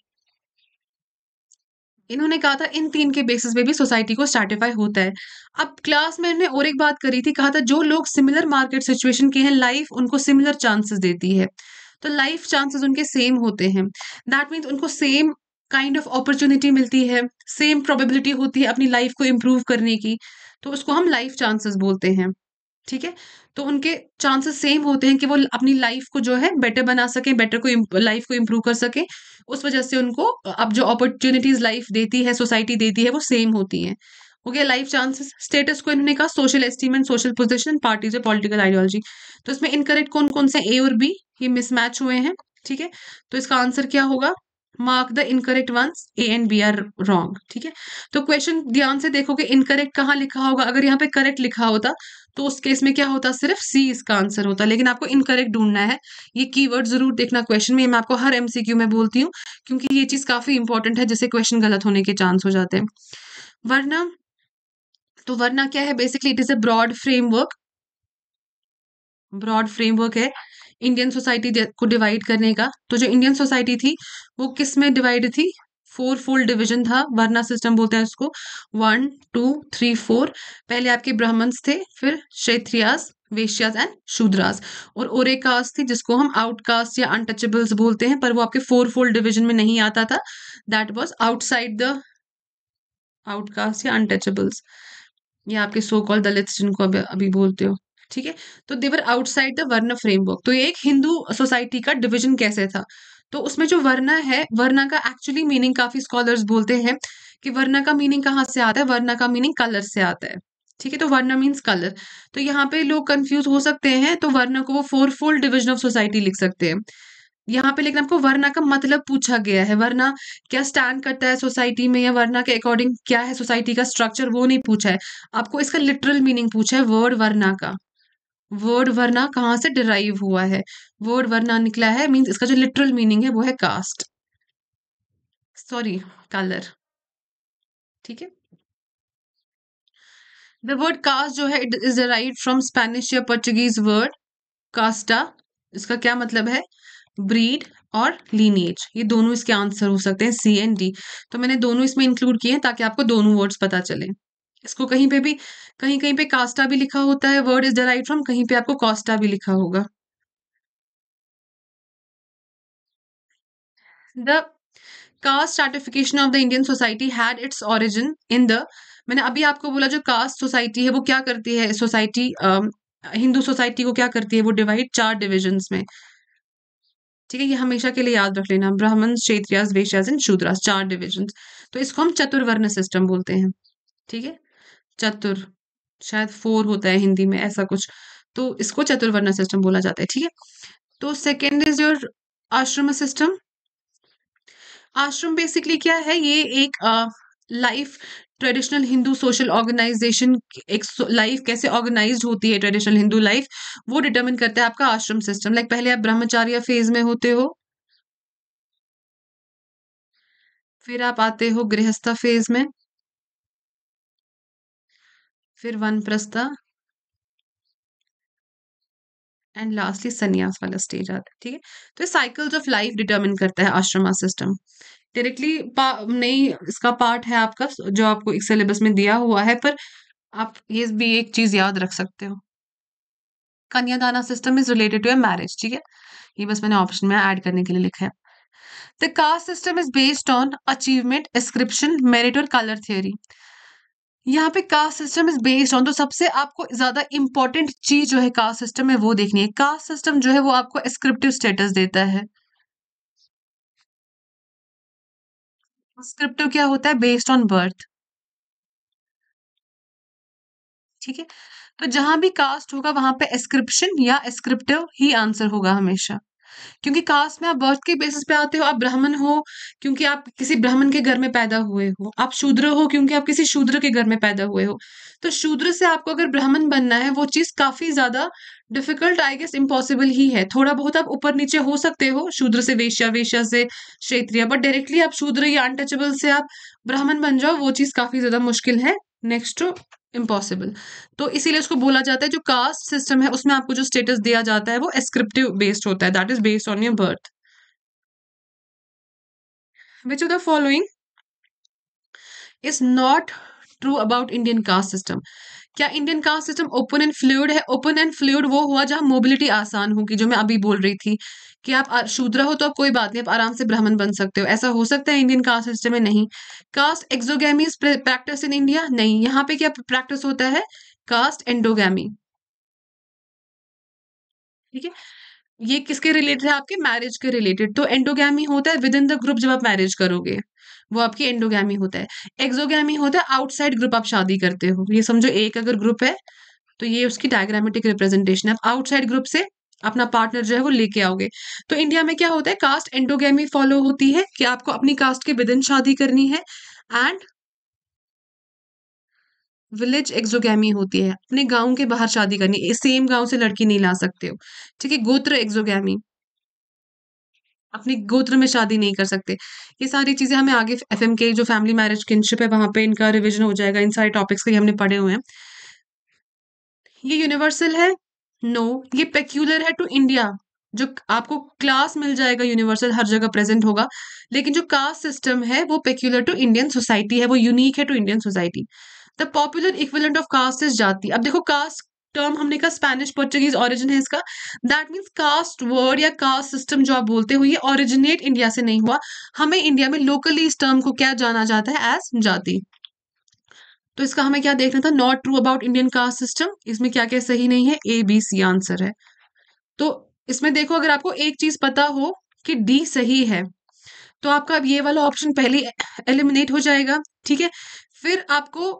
इन्होंने कहा था इन तीन के बेसिस पे भी सोसाइटी को स्टार्टिफाई होता है अब क्लास में इन्होंने और एक बात करी थी कहा था जो लोग सिमिलर मार्केट सिचुएशन के हैं लाइफ उनको सिमिलर चांसेस देती है तो लाइफ चांसेस उनके सेम होते हैं दैट मीन्स उनको सेम काइंड ऑफ अपॉर्चुनिटी मिलती है सेम प्रोबेबिलिटी होती है अपनी लाइफ को इम्प्रूव करने की तो उसको हम लाइफ चांसेस बोलते हैं ठीक है तो उनके चांसेस सेम होते हैं कि वो अपनी लाइफ को जो है बेटर बना सकें बेटर को लाइफ को इम्प्रूव कर सकें उस वजह से उनको अब जो अपॉर्चुनिटीज लाइफ देती है सोसाइटी देती है वो सेम होती हैं गया लाइफ चांसेस स्टेटस को इन्होंने कहा social esteem and social position parties और पॉलिटिकल आइडियोलॉजी तो इसमें इनकरेक्ट कौन कौन से ए और बी ये मिसमैच हुए हैं ठीक है तो इसका आंसर क्या होगा mark the incorrect ones A and B are wrong ठीक है तो क्वेश्चन ध्यान से देखोगे इनकरेक्ट कहाँ लिखा होगा अगर यहाँ पे करेक्ट लिखा होता तो उस केस में क्या होता सिर्फ सी इसका आंसर होता लेकिन आपको इनकरेक्ट ढूंढना है ये कीवर्ड जरूर देखना क्वेश्चन में मैं आपको हर एमसीक्यू में बोलती हूँ क्योंकि ये चीज काफी इंपॉर्टेंट है जिससे क्वेश्चन गलत होने के चांस हो जाते हैं वरना तो वरना क्या है basically it is a broad framework broad framework है इंडियन सोसाइटी को डिवाइड करने का तो जो इंडियन सोसाइटी थी वो किस में डिवाइड थी फोर फोल्ड डिवीजन था वर्णा सिस्टम बोलते हैं उसको वन टू थ्री फोर पहले आपके ब्राह्मण्स थे फिर क्षेत्रियास वेश्याज एंड शूद्रास और कास्ट थी जिसको हम आउटकास्ट या अनटचेबल्स बोलते हैं पर वो आपके फोर फोल्ड डिवीजन में नहीं आता था that was outside the outcast या अनटचेबल्स या आपके सो कॉल दलित जिनको अभी अभी बोलते हो ठीक है तो they were outside the varna framework तो ये एक हिंदू सोसाइटी का डिवीजन कैसे था तो उसमें जो वर्णा है वर्णा का एक्चुअली मीनिंग काफी स्कॉलर्स बोलते हैं कि वर्णा का मीनिंग कहाँ से आता है वर्णा का मीनिंग कलर से आता है ठीक है तो वर्णा मीन्स कलर तो यहाँ पे लोग कंफ्यूज हो सकते हैं तो वर्णा को वो four fold division of society लिख सकते हैं यहाँ पे लेकिन आपको वर्णा का मतलब पूछा गया है वर्णा क्या स्टैंड करता है सोसाइटी में या वर्णा के अकॉर्डिंग क्या है सोसाइटी का स्ट्रक्चर वो नहीं पूछा है आपको इसका लिटरल मीनिंग पूछा है वर्ड वर्णा का वर्ड वरना कहाँ से डिराइव हुआ है वर्ड वरना निकला है मीन्स इसका जो लिटरल मीनिंग है वो है कास्ट सॉरी कलर ठीक है द वर्ड कास्ट जो है it is derive from Spanish या पोर्चुगीज वर्ड कास्टा इसका क्या मतलब है ब्रीड और लीनिएज ये दोनों इसके आंसर हो सकते हैं सी एंड डी तो मैंने दोनों इसमें इंक्लूड किए हैं ताकि आपको दोनों वर्ड्स पता चले इसको कहीं पे भी कहीं कहीं पे कास्टा भी लिखा होता है वर्ड इज डराइव फ्रॉम कहीं पे आपको कॉस्टा भी लिखा होगा the caste certification of the Indian society had its origin in the मैंने अभी आपको बोला जो कास्ट सोसाइटी है वो क्या करती है सोसाइटी हिंदू सोसाइटी को क्या करती है वो डिवाइड चार डिविजन में ठीक है ये हमेशा के लिए याद रख लेना ब्राह्मण क्षेत्रियाज वेश्याज एंड शूद्रास चार डिविजन तो इसको हम चतुर्वर्ण सिस्टम बोलते हैं ठीक है चतुर शायद फोर होता है हिंदी में ऐसा कुछ तो इसको चतुर्वर्ण सिस्टम बोला जाता है ठीक है तो second is your ashram system ashram basically क्या है ये एक life traditional Hindu social organization एक लाइफ कैसे ऑर्गेनाइज होती है ट्रेडिशनल हिंदू लाइफ वो डिटरमिन करता है आपका आश्रम सिस्टम लाइक पहले आप ब्रह्मचार्य फेज में होते हो फिर आप आते हो गृहस्थ फेज में फिर वन वानप्रस्था एंड लास्टली सन्यास वाला स्टेज आता है ठीक है तो ये साइकिल्स ऑफ लाइफ डिटरमिन करता है आश्रमा सिस्टम डायरेक्टली नहीं इसका पार्ट है आपका जो आपको एक सिलेबस में दिया हुआ है पर आप ये भी एक चीज याद रख सकते हो kanyadana system is related to a marriage ठीक है ये बस मैंने ऑप्शन में ऐड करने के लिए लिखा है the caste system is based on achievement ascription merit और कलर थियोरी यहाँ पे caste system is based on तो सबसे आपको ज्यादा इंपॉर्टेंट चीज जो है कास्ट सिस्टम है वो देखनी है कास्ट सिस्टम जो है वो आपको एस्क्रिप्टिव स्टेटस देता है स्क्रिप्टिव क्या होता है बेस्ड ऑन बर्थ ठीक है तो जहां भी कास्ट होगा वहां पे एस्क्रिप्शन या एस्क्रिप्टिव ही आंसर होगा हमेशा क्योंकि कास्ट में आप बर्थ के बेसिस पे आते हो आप ब्राह्मण हो क्योंकि आप किसी ब्राह्मण के घर में पैदा हुए हो आप शूद्र हो क्योंकि आप किसी शूद्र के घर में पैदा हुए हो तो शूद्र से आपको अगर ब्राह्मण बनना है वो चीज़ काफ़ी ज़्यादा डिफिकल्ट आई गेस इम्पॉसिबल ही है थोड़ा बहुत आप ऊपर नीचे हो सकते हो शूद्र से वेश्या वेश्या से क्षेत्रीय बट डायरेक्टली आप शूद्र या अनटचेबल से आप ब्राह्मण बन जाओ वो चीज़ काफ़ी ज़्यादा मुश्किल है नेक्स्ट इम्पॉसिबल तो इसीलिए उसको बोला जाता है जो कास्ट सिस्टम है उसमें आपको जो स्टेटस दिया जाता है वो एस्क्रिप्टिव बेस्ड होता है that is based on your birth which of the following is not true about Indian caste system क्या Indian caste system open and fluid है ओपन एंड फ्लूड वो हुआ जहां मोबिलिटी आसान होगी जो मैं अभी बोल रही थी कि आप शूद्र हो तो आप कोई बात नहीं आप आराम से ब्राह्मण बन सकते हो ऐसा हो सकता है इंडियन कास्ट सिस्टम में नहीं caste exogamy practice in India नहीं यहाँ पे क्या प्रैक्टिस होता है कास्ट एंडोगी ठीक है ये किसके रिलेटेड है आपके मैरिज के रिलेटेड तो एंडोगी होता है विद इन द ग्रुप जब आप मैरिज करोगे वो आपकी एंडोगी होता है एक्सोगी होता है आउटसाइड ग्रुप आप शादी करते हो ये समझो एक अगर ग्रुप है तो ये उसकी डायग्रामेटिक रिप्रेजेंटेशन है आप आउटसाइड ग्रुप से अपना पार्टनर जो है वो लेके आओगे तो इंडिया में क्या होता है कास्ट एंडोगेमी फॉलो होती है कि आपको अपनी कास्ट के विदिन शादी करनी है एंड विलेज एक्जोगैमी होती है अपने गांव के बाहर शादी करनी है सेम गांव से लड़की नहीं ला सकते हो ठीक है गोत्र एक्जोगैमी अपने गोत्र में शादी नहीं कर सकते ये सारी चीज़ें हमें आगे एफ एम के जो फैमिली मैरिज किनशिप है वहां पे इनका रिविजन हो जाएगा इन सारे टॉपिक्स के हमने पढ़े हुए हैं ये यूनिवर्सल है नो no, ये पेक्यूलर है टू इंडिया जो आपको क्लास मिल जाएगा यूनिवर्सल हर जगह प्रेजेंट होगा लेकिन जो कास्ट सिस्टम है वो पेक्यूलर टू इंडियन सोसाइटी है वो यूनिक है to Indian society the popular equivalent of caste is jati अब देखो कास्ट टर्म हमने कहा स्पेनिश पोर्चुगीज ऑरिजिन है इसका दैट मीन्स कास्ट वर्ड या कास्ट सिस्टम जो आप बोलते हो ये ऑरिजिनेट इंडिया से नहीं हुआ हमें इंडिया में लोकली इस टर्म को क्या जाना जाता है एज जाति तो इसका हमें क्या देखना था not true about Indian caste system इसमें क्या क्या सही नहीं है ए बी सी आंसर है तो इसमें देखो अगर आपको एक चीज पता हो कि डी सही है तो आपका अब ये वाला ऑप्शन पहले एलिमिनेट हो जाएगा ठीक है फिर आपको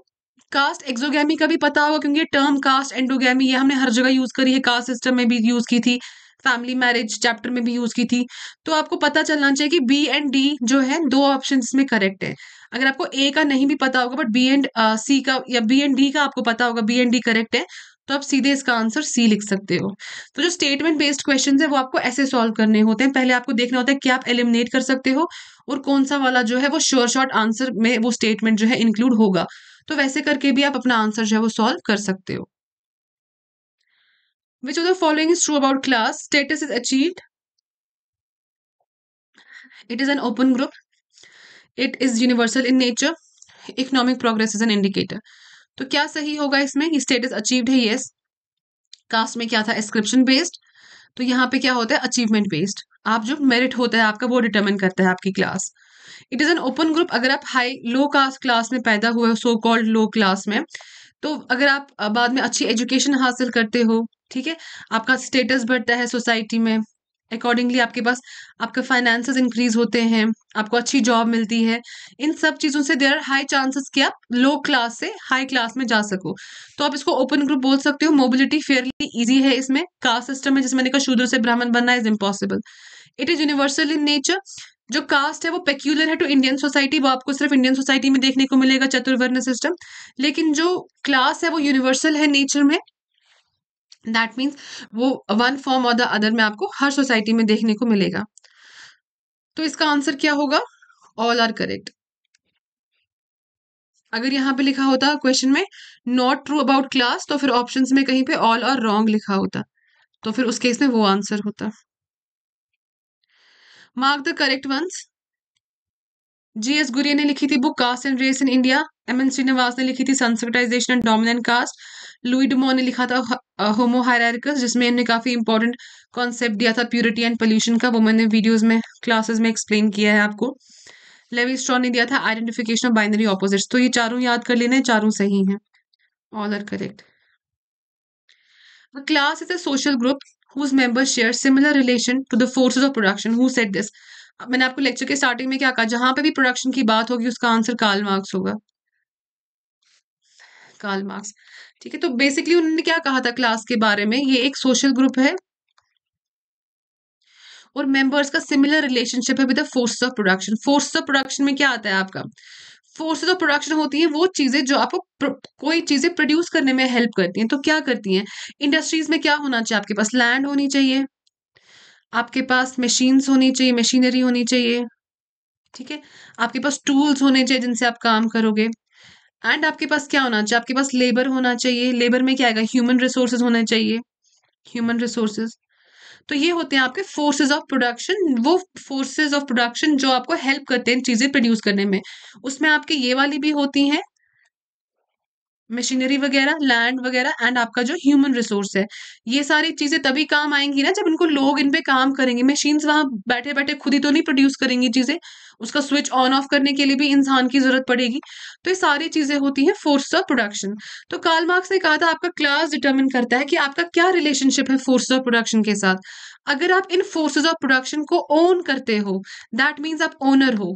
कास्ट एक्सोगैमी का भी पता होगा क्योंकि टर्म कास्ट एंडोगी ये हमने हर जगह यूज करी है कास्ट सिस्टम में भी यूज की थी फैमिली मैरिज चैप्टर में भी यूज की थी तो आपको पता चलना चाहिए कि बी एंड डी जो है दो ऑप्शन में करेक्ट है अगर आपको ए का नहीं भी पता होगा बट बी एंड सी का या बी एंड डी का आपको पता होगा बी एंड डी करेक्ट है तो आप सीधे इसका आंसर सी लिख सकते हो तो जो स्टेटमेंट बेस्ड क्वेश्चन है वो आपको ऐसे सॉल्व करने होते हैं पहले आपको देखना होता है क्या आप एलिमिनेट कर सकते हो और कौन सा वाला जो है वो श्योर शॉर्ट आंसर में वो स्टेटमेंट जो है इंक्लूड होगा तो वैसे करके भी आप अपना आंसर जो है वो सॉल्व कर सकते हो which of the following is true about class status is achieved it is an open group it is universal in nature economic progress is an indicator तो क्या सही होगा इसमें स्टेटस अचीव्ड है येस कास्ट में क्या था एस्क्रिप्शन बेस्ड तो यहाँ पे क्या होता है अचीवमेंट बेस्ड आप जो मेरिट होता है आपका वो डिटर्मिन करता है आपकी class it is an open group अगर आप हाई लो कास्ट क्लास में पैदा हुए हो सो कॉल्ड लो क्लास में तो अगर आप बाद में अच्छी एजुकेशन हासिल करते हो ठीक है आपका स्टेटस बढ़ता है सोसाइटी में अकॉर्डिंगली आपके पास आपके फाइनेंसेस इंक्रीज होते हैं आपको अच्छी जॉब मिलती है इन सब चीज़ों से देर हाई चांसेस कि आप लो क्लास से हाई क्लास में जा सको तो आप इसको ओपन ग्रुप बोल सकते हो मोबिलिटी फेयरली इजी है इसमें कास्ट सिस्टम है जिसमें मैंने कहा शूद्र से ब्राह्मण बनना is impossible it is universal in nature जो कास्ट है वो पेक्यूलर है टू इंडियन सोसाइटी वो आपको सिर्फ इंडियन सोसाइटी में देखने को मिलेगा चतुर्वर्ण सिस्टम लेकिन जो क्लास है वो यूनिवर्सल है नेचर में दैट मीन्स वो वन फॉर्म और द अदर में आपको हर सोसाइटी में देखने को मिलेगा तो इसका आंसर क्या होगा ऑल आर करेक्ट अगर यहाँ पे लिखा होता क्वेश्चन में नॉट ट्रू अबाउट क्लास तो फिर ऑप्शन में कहीं पे ऑल और रॉन्ग लिखा होता तो फिर उस केस में वो आंसर होता mark the correct ones G S Ghurye ने लिखी थी book caste and race in India M N Srinivas ने लिखी थी sanskritization and dominant caste Louis Dumont ने लिखा था होमो हायरकस जिसमें इन्होंने काफ़ी इंपॉर्टेंट कॉन्सेप्ट दिया था प्योरिटी एंड पोल्यूशन का वो मैंने वीडियोज में क्लासेज में एक्सप्लेन किया है आपको लेवी स्ट्रॉन ने दिया था आइडेंटिफिकेशन ऑफ बाइनरी ऑपोजिट्स तो ये चारों याद कर लेने चारों सही हैं all are correct class is a social group whose members share similar relation to the forces of production who set this मैंने आपको लेक्चर के स्टार्टिंग में क्या कहा जहां पे भी प्रोडक्शन की बात होगी उसका आंसर काल मार्क्स होगा काल मार्क्स ठीक है तो बेसिकली उन्होंने क्या कहा था क्लास के बारे में ये एक सोशल ग्रुप है और मेंबर्स का सिमिलर रिलेशनशिप है with the force of production force of production में क्या आता है आपका फोर्सेज ऑफ प्रोडक्शन होती है वो चीजें जो आपको कोई चीजें प्रोड्यूस करने में हेल्प करती हैं तो क्या करती हैं इंडस्ट्रीज में क्या होना चाहिए आपके पास लैंड होनी चाहिए आपके पास मशीन्स होनी चाहिए मशीनरी होनी चाहिए ठीक है आपके पास टूल्स होने चाहिए जिनसे आप काम करोगे एंड आपके पास क्या होना चाहिए आपके पास लेबर होना चाहिए लेबर में क्या आएगा ह्यूमन रिसोर्सेज होने चाहिए ह्यूमन रिसोर्सेज तो ये होते हैं आपके फोर्सेज ऑफ प्रोडक्शन वो फोर्सेज ऑफ प्रोडक्शन जो आपको हेल्प करते हैं चीज़ें प्रोड्यूस करने में उसमें आपके ये वाली भी होती हैं मशीनरी वगैरह लैंड वगैरह एंड आपका जो ह्यूमन रिसोर्स है ये सारी चीजें तभी काम आएंगी ना जब इनको लोग इन पे काम करेंगे मशीन वहां बैठे बैठे खुद ही तो नहीं प्रोड्यूस करेंगी चीजें उसका स्विच ऑन ऑफ करने के लिए भी इंसान की जरूरत पड़ेगी तो ये सारी चीजें होती हैं फोर्स ऑफ प्रोडक्शन तो कार्ल मार्क्स ने कहा था आपका क्लास डिटर्मिन करता है कि आपका क्या रिलेशनशिप है फोर्स ऑफ प्रोडक्शन के साथ अगर आप इन फोर्सेज ऑफ प्रोडक्शन को ओन करते हो दैट मीन्स आप ओनर हो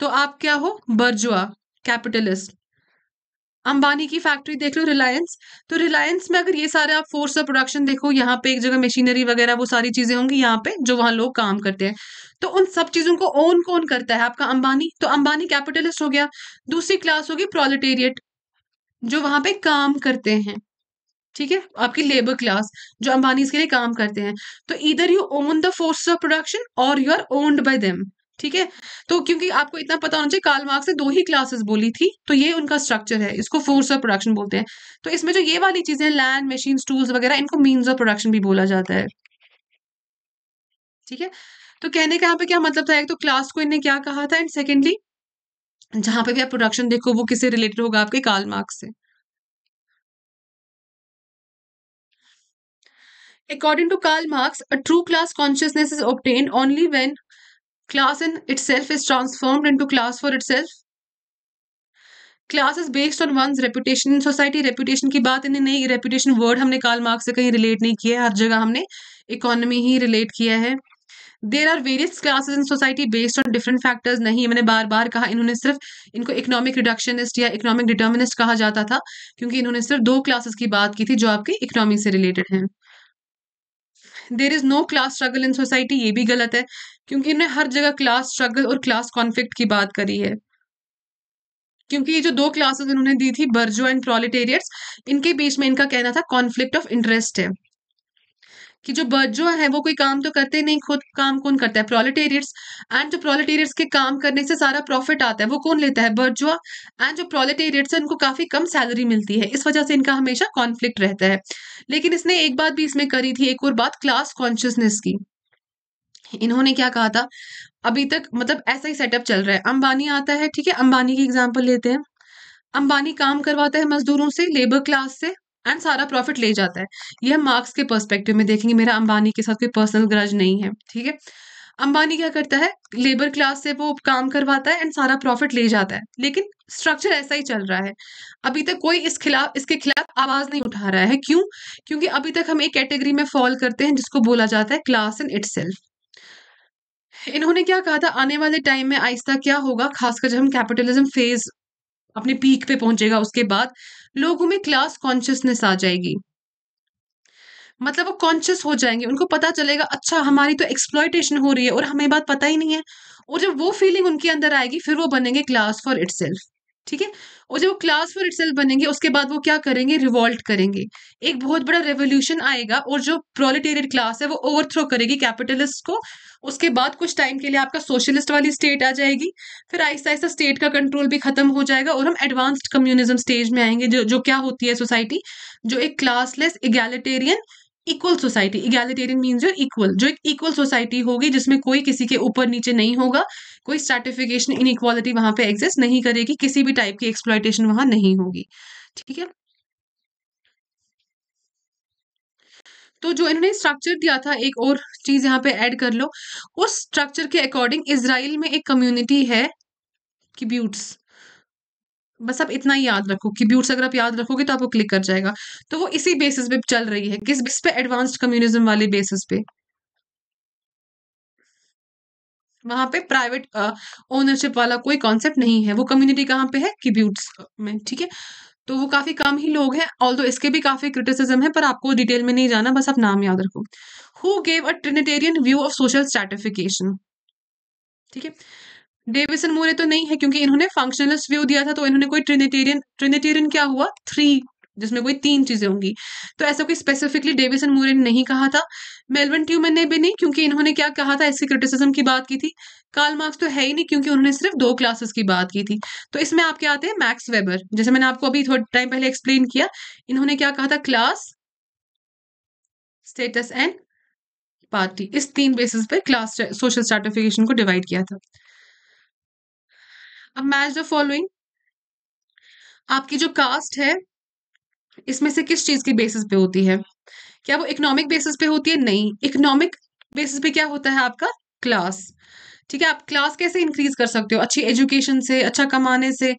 तो आप क्या हो बर्जुआ कैपिटलिस्ट अंबानी की फैक्ट्री देख लो रिलायंस तो रिलायंस में अगर ये सारे आप फोर्स ऑफ प्रोडक्शन देखो यहाँ पे एक जगह मशीनरी वगैरह वो सारी चीजें होंगी यहाँ पे जो वहां लोग काम करते हैं तो उन सब चीजों को ओन कौन करता है आपका अंबानी तो अंबानी कैपिटलिस्ट हो गया दूसरी क्लास होगी प्रोलिटेरियट जो वहां पे काम करते हैं ठीक है आपकी लेबर क्लास जो अंबानी के लिए काम करते हैं तो इधर you own the force of production और you are owned by them ठीक है तो क्योंकि आपको इतना पता होना चाहिए काल मार्क्स से दो ही क्लासेस बोली थी तो ये उनका स्ट्रक्चर है इसको फोर्स ऑफ प्रोडक्शन बोलते हैं तो इसमें जो ये वाली चीजें लैंड मशीन टूल्स वगैरह इनको मीन्स ऑफ प्रोडक्शन भी बोला जाता है ठीक है तो कहने का यहाँ पे क्या मतलब था एक तो क्लास को इनने क्या कहा था एंड सेकेंडली जहां पे भी आप प्रोडक्शन देखो वो किससे रिलेटेड होगा आपके काल मार्क्स से according to Karl Marx a true class consciousness is obtained only when class in itself is transformed into class for itself class is based on one's reputation in society reputation की बात इन्हें नहीं reputation word हमने काल Marx से कहीं relate नहीं किया है हर जगह हमने इकोनॉमी ही रिलेट किया है there are various classes in society based on different factors नहीं मैंने बार बार कहा इन्होंने सिर्फ इनको इकोनॉमिक रिडक्शनिस्ट या इकोनॉमिक डिटर्मिनिस्ट कहा जाता था क्योंकि इन्होंने सिर्फ दो क्लासेस की बात की थी जो आपके इकोनॉमी से रिलेटेड हैं there is no class struggle in society ये भी गलत है क्योंकि इन्होंने हर जगह क्लास स्ट्रगल और क्लास कॉन्फ्लिक्ट की बात करी है क्योंकि ये जो दो क्लासेस इन्होंने दी थी बर्जो एंड प्रोलिटेरियट्स इनके बीच में इनका कहना था कॉन्फ्लिक्ट ऑफ इंटरेस्ट है कि जो जो है वो कोई काम तो करते नहीं खुद काम कौन करता है प्रोलेटेरियट्स एंड जो प्रोलेटेरियट्स के काम करने से सारा प्रॉफिट आता है वो कौन लेता है जुआ एंड जो प्रोलेटेरियट्स है उनको काफी कम सैलरी मिलती है इस वजह से इनका हमेशा कॉन्फ्लिक्ट रहता है लेकिन इसने एक बात भी इसमें करी थी एक और बात क्लास कॉन्शियसनेस की इन्होंने क्या कहा था अभी तक मतलब ऐसा ही सेटअप चल रहा है अंबानी आता है ठीक है अंबानी की एग्जाम्पल लेते हैं अंबानी काम करवाता है मजदूरों से लेबर क्लास से एंड सारा प्रॉफिट ले जाता है यह हम मार्क्स के पर्सपेक्टिव में देखेंगे मेरा अंबानी के साथ कोई पर्सनल ग्रज नहीं है ठीक है अंबानी क्या करता है लेबर क्लास से वो काम करवाता है एंड सारा प्रॉफिट ले जाता है लेकिन स्ट्रक्चर ऐसा ही चल रहा है अभी तक कोई इस खिलाफ इसके खिलाफ आवाज नहीं उठा रहा है क्यों क्योंकि अभी तक हम एक कैटेगरी में फॉल करते हैं जिसको बोला जाता है क्लास इन इट इन्होंने क्या कहा था आने वाले टाइम में आहिस्ता क्या होगा खासकर जब हम कैपिटलिज्म फेज अपने पीक पे पहुंचेगा उसके बाद लोगों में क्लास कॉन्शियसनेस आ जाएगी मतलब वो कॉन्शियस हो जाएंगे उनको पता चलेगा अच्छा हमारी तो एक्सप्लॉयटेशन हो रही है और हमें बात पता ही नहीं है और जब वो फीलिंग उनके अंदर आएगी फिर वो बनेंगे क्लास फॉर इट ठीक है और जब वो क्लास फॉर इट्सल्फ बनेंगे उसके बाद वो क्या करेंगे रिवॉल्ट करेंगे एक बहुत बड़ा रेवोल्यूशन आएगा और जो प्रोलिटेरियड क्लास है वो ओवरथ्रो करेगी कैपिटलिस्ट को उसके बाद कुछ टाइम के लिए आपका सोशलिस्ट वाली स्टेट आ जाएगी फिर आहिस्ता आहिस्ता स्टेट का कंट्रोल भी खत्म हो जाएगा और हम एडवांस्ड कम्युनिज्म स्टेज में आएंगे जो जो क्या होती है सोसाइटी जो एक classless egalitarian equal society egalitarian means your equal जो एक इक्वल सोसाइटी होगी जिसमें कोई किसी के ऊपर नीचे नहीं होगा कोई स्टार्टिफिकेशन इन इक्वालिटी वहां पर एग्जिस्ट नहीं करेगी किसी भी टाइप की एक्सप्लाइटेशन वहां नहीं होगी ठीक है तो जो इन्होंने स्ट्रक्चर दिया था एक और चीज यहाँ पे ऐड कर लो उस स्ट्रक्चर के अकॉर्डिंग इसराइल में एक कम्युनिटी है किब्यूट्स बस आप इतना ही याद रखो कि ब्यूट्स अगर आप याद रखोगे तो आपको क्लिक कर जाएगा तो वो इसी बेसिस पे चल रही है किस बेस पे एडवांस्ड कम्युनिज्म वाले बेसिस पे वहां पे प्राइवेट ओनरशिप वाला कोई कॉन्सेप्ट नहीं है वो कम्युनिटी कहाँ पे है किब्यूट्स में ठीक है तो वो काफी कम ही लोग हैं ऑल दो इसके भी काफी क्रिटिसिज्म है पर आपको डिटेल में नहीं जाना बस आप नाम याद रखो who gave a trinitarian view of social stratification ठीक है डेविसन मोरे तो नहीं है क्योंकि इन्होंने फंक्शनलिस्ट व्यू दिया था तो इन्होंने कोई ट्रिनेटेरियन ट्रिनेटेरियन क्या हुआ थ्री जिसमें कोई तीन चीजें होंगी तो ऐसा कोई स्पेसिफिकली डेविसन मोरे ने नहीं कहा था मेलवन ट्यूमन ने भी नहीं क्योंकि इन्होंने क्या कहा था इसकी क्रिटिसिज्म की बात की थी कार्ल मार्क्स तो है ही नहीं क्योंकि उन्होंने सिर्फ दो क्लासेस की बात की थी तो इसमें आपके आते हैं मैक्स वेबर जैसे मैंने आपको अभी थोड़ा टाइम पहले एक्सप्लेन किया इन्होंने क्या कहा था क्लास स्टेटस एंड पार्टी इस तीन बेसिस पे क्लास सोशल स्टार्टिफिकेशन को डिवाइड किया था अब मैच द फॉलोइंग आपकी जो कास्ट है इसमें से किस चीज की बेसिस पे होती है क्या वो इकोनॉमिक बेसिस पे होती है नहीं इकोनॉमिक बेसिस पे क्या होता है आपका क्लास ठीक है आप क्लास कैसे इंक्रीज कर सकते हो अच्छी एजुकेशन से अच्छा कमाने से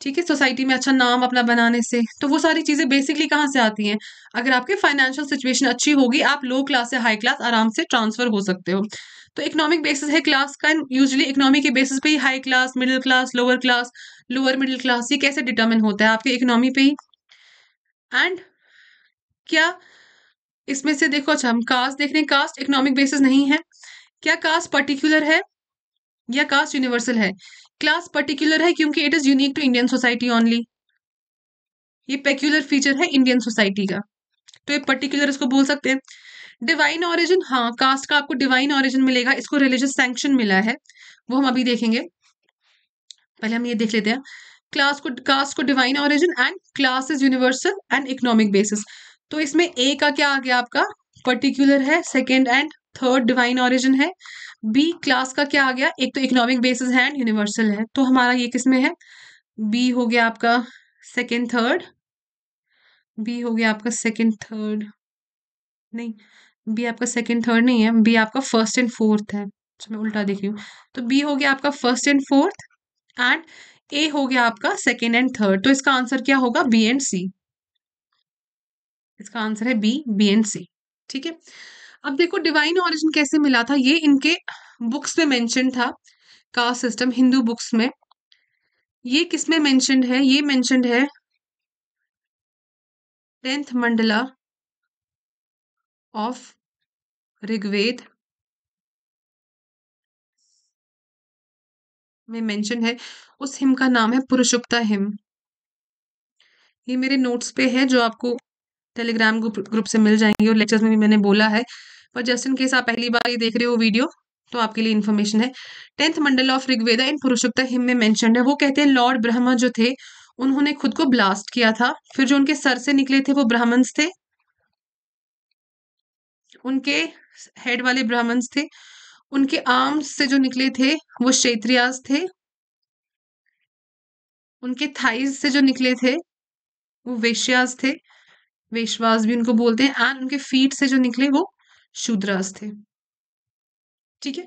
ठीक है सोसाइटी में अच्छा नाम अपना बनाने से तो वो सारी चीज़ें बेसिकली कहाँ से आती हैं अगर आपकी फाइनेंशियल सिचुएशन अच्छी होगी आप लो क्लास से हाई क्लास आराम से ट्रांसफर हो सकते हो तो इकोनॉमिक बेसिस है क्लास का यूजली इकोनॉमी के बेसिस पे ही high class middle class lower class lower middle class ये कैसे डिटर्मिन होता है आपके इकोनॉमी पे ही एंड क्या इसमें से देखो अच्छा हम कास्ट देख रहे हैं कास्ट इकोनॉमिक बेसिस नहीं है क्या कास्ट पर्टिकुलर है या कास्ट यूनिवर्सल है क्लास पर्टिकुलर है क्योंकि it is unique to Indian society only ये पेक्यूलर फीचर है इंडियन सोसाइटी का तो ये पर्टिकुलर इसको बोल सकते हैं डिवाइन ऑरिजिन हाँ कास्ट का आपको डिवाइन ऑरिजिन मिलेगा इसको रिलीजियस सेंक्शन मिला है वो हम अभी देखेंगे पहले हम ये देख लेते हैं क्लास को कास्ट को divine origin and class is universal and economic basis तो इसमें ए का क्या आ गया आपका पर्टिकुलर है second and third divine origin है बी क्लास का क्या आ गया एक तो इकोनॉमिक बेसिस है एंड यूनिवर्सल है तो हमारा ये किसमें है बी हो गया आपका सेकेंड थर्ड बी हो गया आपका सेकेंड थर्ड नहीं बी आपका सेकेंड थर्ड नहीं है बी आपका फर्स्ट एंड फोर्थ है तो मैं उल्टा देख रही हूँ तो बी हो गया आपका first and fourth and A हो गया आपका सेकेंड एंड थर्ड तो इसका आंसर क्या होगा बी एंड सी इसका आंसर है बी बी एंड सी ठीक है अब देखो डिवाइन ऑरिजिन कैसे मिला था ये इनके बुक्स में मेंशन था कास्ट सिस्टम हिंदू बुक्स में ये किस में मैंशन है ये मैंशन है टेंथ मंडला ऑफ ऋग्वेद में मेंशन है उस हिम का नाम है पुरुषुप्ता हिम ये मेरे नोट्स पे है जो आपको टेलीग्राम ग्रुप से मिल जाएंगे और लेक्चर्स में भी मैंने बोला है पर जस्ट इन केस आप पहली बार ये देख रहे हो वीडियो तो आपके लिए इन्फॉर्मेशन है tenth mandal of Rigveda in Purushasukta hymn में मेंशन है वो कहते हैं लॉर्ड ब्रह्मा जो थे उन्होंने खुद को ब्लास्ट किया था फिर जो उनके सर से निकले थे वो ब्राह्मण्स थे उनके हेड वाले ब्राह्मण्स थे उनके आर्म्स से जो निकले थे वो क्षेत्रियाज थे उनके थाइज से जो निकले थे वो वेश्याज थे वेशवास भी उनको बोलते हैं एंड उनके फीट से जो निकले वो शूद्रास थे ठीक है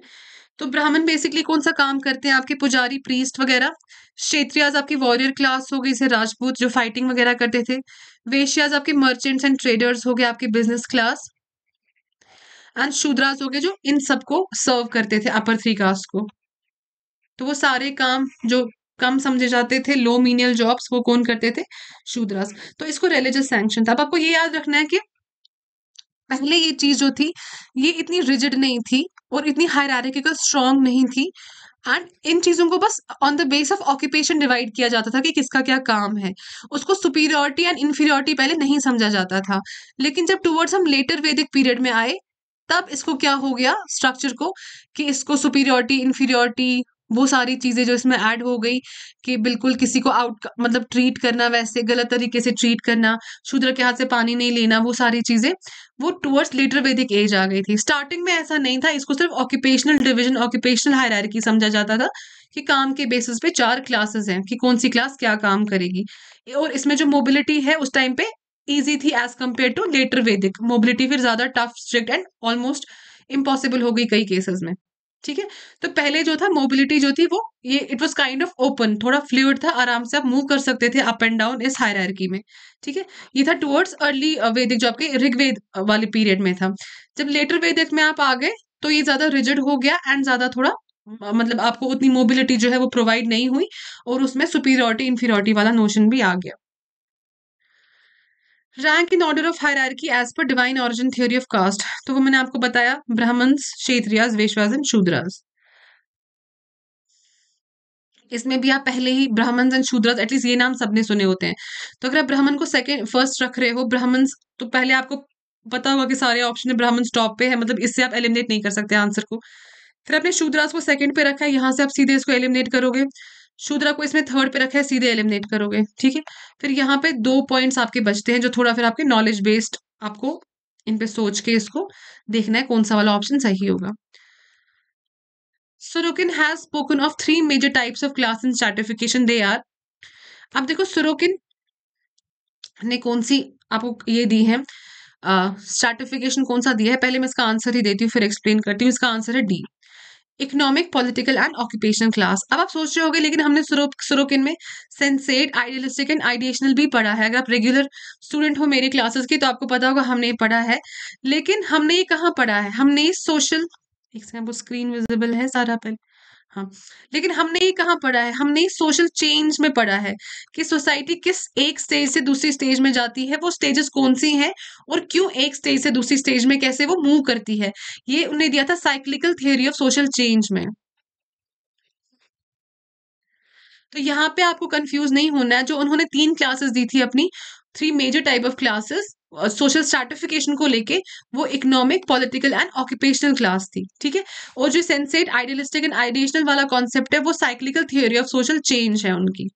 तो ब्राह्मण बेसिकली कौन सा काम करते हैं आपके पुजारी प्रीस्ट वगैरह क्षेत्रियाज आपकी वॉरियर क्लास हो गई जैसे राजपूत जो फाइटिंग वगैरह करते थे वेश्याज आपके मर्चेंट्स एंड ट्रेडर्स हो गए आपके बिजनेस क्लास एंड शूद्रास हो गए जो इन सबको सर्व करते थे अपर थ्री कास्ट को तो वो सारे काम जो कम समझे जाते थे लो मीनियल जॉब्स वो कौन करते थे शूद्रास तो इसको रिलीजियस सेंक्शन था अब आपको ये याद रखना है कि पहले ये चीज जो थी ये इतनी रिजिड नहीं थी और इतनी हायरारिकल स्ट्रांग नहीं थी एंड इन चीज़ों को बस on the base of occupation divide किया जाता था कि किसका क्या काम है उसको सुपीरियोरिटी एंड इन्फीरियोरिटी पहले नहीं समझा जाता था लेकिन जब टूवर्ड्स हम लेटर वैदिक पीरियड में आए तब इसको क्या हो गया स्ट्रक्चर को कि इसको सुपीरियोरिटी इन्फीरियोरिटी वो सारी चीज़ें जो इसमें ऐड हो गई कि बिल्कुल किसी को आउट मतलब ट्रीट करना वैसे गलत तरीके से ट्रीट करना शूद्र के हाथ से पानी नहीं लेना वो सारी चीज़ें वो टूवर्ड्स लेटर वैदिक एज आ गई थी स्टार्टिंग में ऐसा नहीं था इसको सिर्फ ऑक्यूपेशनल डिवीजन ऑक्यूपेशनल हायरार्की समझा जाता था कि काम के बेसिस पे चार क्लासेस हैं कि कौन सी क्लास क्या काम करेगी और इसमें जो मोबिलिटी है उस टाइम पे ईजी थी as compared to later Vedic mobility फिर ज़्यादा tough strict and almost impossible हो गई कई केसेस में ठीक है तो पहले जो था मोबिलिटी जो थी वो ये it was kind of open थोड़ा फ्लूड था आराम से आप मूव कर सकते थे अप एंड डाउन इस हायरकी में ठीक है ये था टुवर्ड्स अर्ली वैदिक जो आपके ऋग्वेद uh, वाले पीरियड में था जब लेटर वैदिक में आप आ गए तो ये ज्यादा रिजिड हो गया एंड ज्यादा थोड़ा uh, मतलब आपको उतनी मोबिलिटी जो है वो प्रोवाइड नहीं हुई और उसमें सुपीरियोरिटी इन्फीरियोरिटी वाला नोशन भी आ गया rank in order of higher hierarchy as per divine origin theory of caste तो वो मैंने आपको बताया ब्राह्मण्स क्षेत्रियाज वेशवाज एंड शूद्राज इसमें भी आप पहले ही ब्राह्मण्स एंड शूद्राज एटलीस्ट ये नाम सबने सुने होते हैं तो अगर आप ब्राह्मण को सेकेंड फर्स्ट रख रहे हो ब्राह्मण्स तो पहले आपको पता होगा कि सारे ऑप्शन ब्राह्मण्स टॉप पे है मतलब इससे आप एलिमिनेट नहीं कर सकते आंसर को फिर आपने शूद्रास को सेकंड पे रखा है यहां से आप सीधे इसको एलिमिनेट करोगे शूद्रा को इसमें थर्ड पे रखा है सीधे एलिमिनेट करोगे ठीक है फिर यहाँ पे दो पॉइंट्स आपके बचते हैं जो थोड़ा फिर आपके नॉलेज बेस्ड आपको इन पे सोच के इसको देखना है कौन सा वाला ऑप्शन सही होगा Sorokin has spoken of three major types of class in stratification they are अब देखो सुरोकिन ने कौन सी आपको ये दी है स्टार्टिफिकेशन uh, कौन सा दिया है पहले मैं इसका आंसर ही देती हूँ फिर एक्सप्लेन करती हूँ इसका आंसर है D economic political and occupation class अब आप सोच रहे होगे लेकिन हमने सुरोकिन में सेंसेट आइडियलिस्टिक एंड आइडिएशनल भी पढ़ा है अगर आप रेगुलर स्टूडेंट हो मेरे क्लासेस की तो आपको पता होगा हमने पढ़ा है लेकिन हमने ये कहाँ पढ़ा है हमने सोशल एक सेकंड वो स्क्रीन विजिबल है सारा पहले हाँ लेकिन हमने ये कहाँ पढ़ा है हमने सोशल चेंज में पढ़ा है कि सोसाइटी किस एक स्टेज से दूसरी स्टेज में जाती है वो स्टेजेस कौन सी हैं और क्यों एक स्टेज से दूसरी स्टेज में कैसे वो मूव करती है ये उन्हें दिया था cyclical theory of social change में तो यहाँ पे आपको कंफ्यूज नहीं होना है जो उन्होंने तीन क्लासेस दी थी अपनी three major type of classes social stratification को लेके वो economic political and occupational class थी ठीक है और जो सेंसेट आइडियलिस्टिक एंड आइडिएशनल वाला कॉन्सेप्ट है वो cyclical theory of social change है उनकी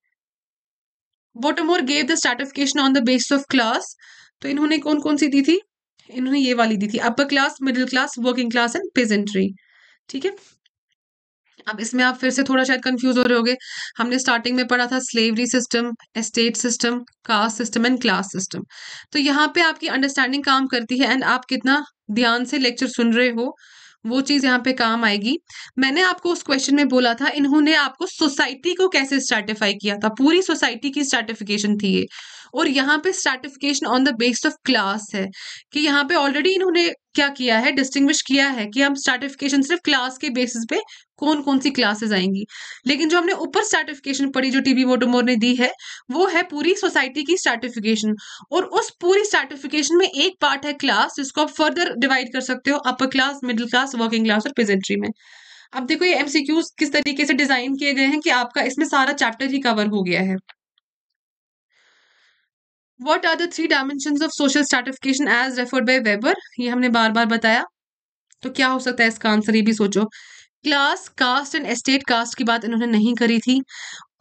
more gave the stratification on the base of class तो इन्होंने कौन कौन सी दी थी इन्होंने ये वाली दी थी upper class middle class working class and peasantry ठीक है अब इसमें आप फिर से थोड़ा शायद कंफ्यूज हो रहे होगे हमने स्टार्टिंग में पढ़ा था slavery system estate system caste system and class system तो यहाँ पे आपकी अंडरस्टैंडिंग काम करती है एंड आप कितना ध्यान से लेक्चर सुन रहे हो वो चीज यहाँ पे काम आएगी मैंने आपको उस क्वेश्चन में बोला था इन्होंने आपको सोसाइटी को कैसे स्ट्रेटिफाई किया था पूरी सोसाइटी की स्ट्रेटिफिकेशन थी ये और यहाँ पे stratification on the base of class है कि यहाँ पे ऑलरेडी इन्होंने क्या किया है डिस्टिंग्विश किया है कि हम स्टार्टिफिकेशन सिर्फ क्लास के बेसिस पे कौन कौन सी क्लासेस आएंगी लेकिन जो हमने ऊपर स्टार्टिफिकेशन पढ़ी जो टीबी वोटोमोर ने दी है वो है पूरी सोसाइटी की स्टार्टिफिकेशन और उस पूरी स्टार्टिफिकेशन में एक पार्ट है क्लास जिसको आप फर्दर डिवाइड कर सकते हो upper class middle class working class और प्रेजेंट्री में अब देखो ये एमसीक्यूज किस तरीके से डिजाइन किए गए हैं कि आपका इसमें सारा चैप्टर ही कवर हो गया है what are the three dimension of social stratification as referred by Weber ये हमने बार बार बताया तो क्या हो सकता है इसका आंसर ये भी सोचो class caste and estate caste की बात इन्होंने नहीं करी थी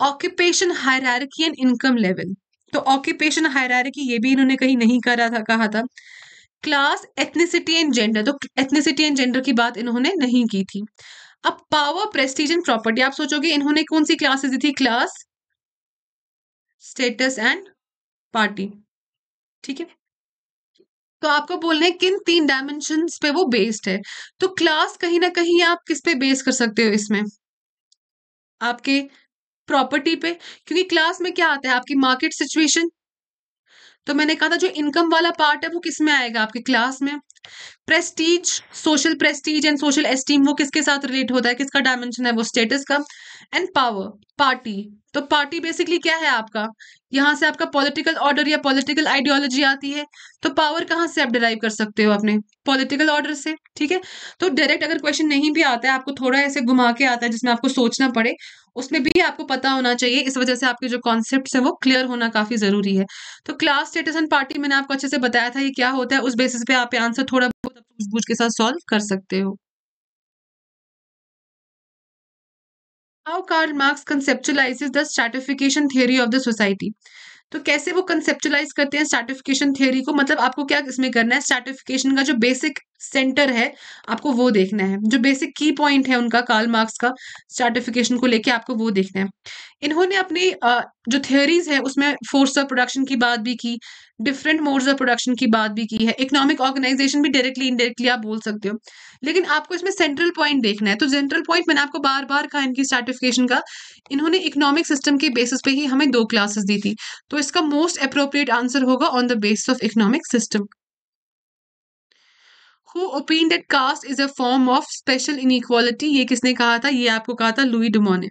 occupation hierarchy and income level तो ऑक्यूपेशन हायरकी ये भी इन्होंने कहीं नहीं करा था कहा था क्लास एथनिसिटी एंड जेंडर तो एथनिसिटी एंड जेंडर की बात इन्होंने नहीं की थी अब पावर प्रेस्टीज एंड प्रॉपर्टी आप सोचोगे इन्होंने कौन सी क्लासेस दी थी क्लास स्टेटस एंड पार्टी ठीक है तो आपको बोलने किन तीन डायमेंशन पे वो बेस्ड है तो क्लास कहीं ना कहीं आप किस पे बेस कर सकते हो इसमें आपके प्रॉपर्टी पे क्योंकि क्लास में क्या आता है आपकी मार्केट सिचुएशन तो मैंने कहा था जो इनकम वाला पार्ट है वो किस में आएगा आपके क्लास में prestige social prestige and social esteem वो किसके साथ रिलेट होता है किसका डायमेंशन है वो स्टेटस का एंड पावर पार्टी तो पार्टी बेसिकली क्या है आपका यहाँ से आपका पॉलिटिकल ऑर्डर या पॉलिटिकल आइडियोलॉजी आती है तो पावर कहाँ से आप डिराइव कर सकते हो अपने पॉलिटिकल ऑर्डर से ठीक है तो डायरेक्ट अगर क्वेश्चन नहीं भी आता है आपको थोड़ा ऐसे घुमा के आता है जिसमें आपको सोचना पड़े उसमें भी आपको पता होना चाहिए इस वजह से आपके जो कॉन्सेप्ट है वो क्लियर होना काफी जरूरी है तो क्लास स्टेटस एंड पार्टी मैंने आपको अच्छे से बताया था ये क्या होता है उस बेसिस पे आप आंसर थोड़ा बहुत बूझ के साथ सॉल्व कर सकते हो how Karl Marx conceptualize the stratification theory of the society तो कैसे वो कंसेप्चुलाइज करते हैं स्टार्टिफिकेशन थियोरी को मतलब आपको क्या इसमें करना है स्टार्टिफिकेशन का जो बेसिक सेंटर है आपको वो देखना है जो बेसिक की पॉइंट है उनका कार्ल मार्क्स का स्टार्टिफिकेशन को लेके आपको वो देखना है इन्होंने अपनी जो थियोरीज है उसमें फोर्स ऑफ प्रोडक्शन की बात भी की डिफरेंट मोड्स ऑफ प्रोडक्शन की बात भी की है इकोनॉमिक ऑर्गेनाइजेशन भी डायरेक्टली इनडायरेक्टली आप बोल सकते हो लेकिन आपको इसमें सेंट्रल पॉइंट देखना है तो सेंट्रल पॉइंट मैंने आपको बार बार कहा इनकी स्टार्टिफिकेशन का इन्होंने इकोनॉमिक सिस्टम के बेसिस पे ही हमें दो क्लासेस दी थी तो इसका मोस्ट अप्रोप्रिएट आंसर होगा on the basis of economic system who opine that caste is a form of special inequality ये किसने कहा था ये आपको कहा था लुई डुमो ने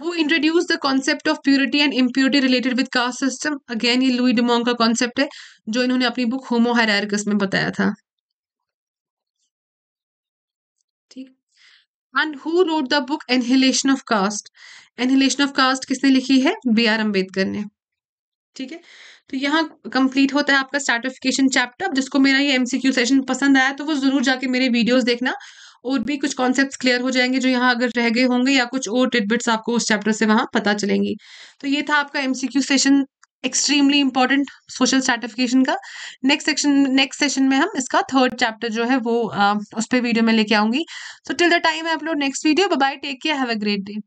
who introduce the concept of purity and impurity related with caste system again ये लुई डुमोंग का कॉन्सेप्ट है जो इन्होंने अपनी बुक होमो हायरकस में बताया था and who wrote the book annihilation of caste annihilation of caste किसने लिखी है बी आर अम्बेडकर ने ठीक है तो यहाँ कंप्लीट होता है आपका स्टार्टिफिकेशन चैप्टर जिसको मेरा ये एमसीक्यू सेशन पसंद आया तो वो जरूर जाके मेरे वीडियोस देखना और भी कुछ कॉन्सेप्ट क्लियर हो जाएंगे जो यहाँ अगर रह गए होंगे या कुछ और टिटबिट्स आपको उस चैप्टर से वहाँ पता चलेंगी तो ये था आपका MCQ session extremely important social stratification का नेक्स्ट सेक्शन नेक्स्ट सेशन में हम इसका थर्ड चैप्टर जो है वो आ, उस पर वीडियो में लेके आऊंगी so till the time I upload next video bye take care have a great day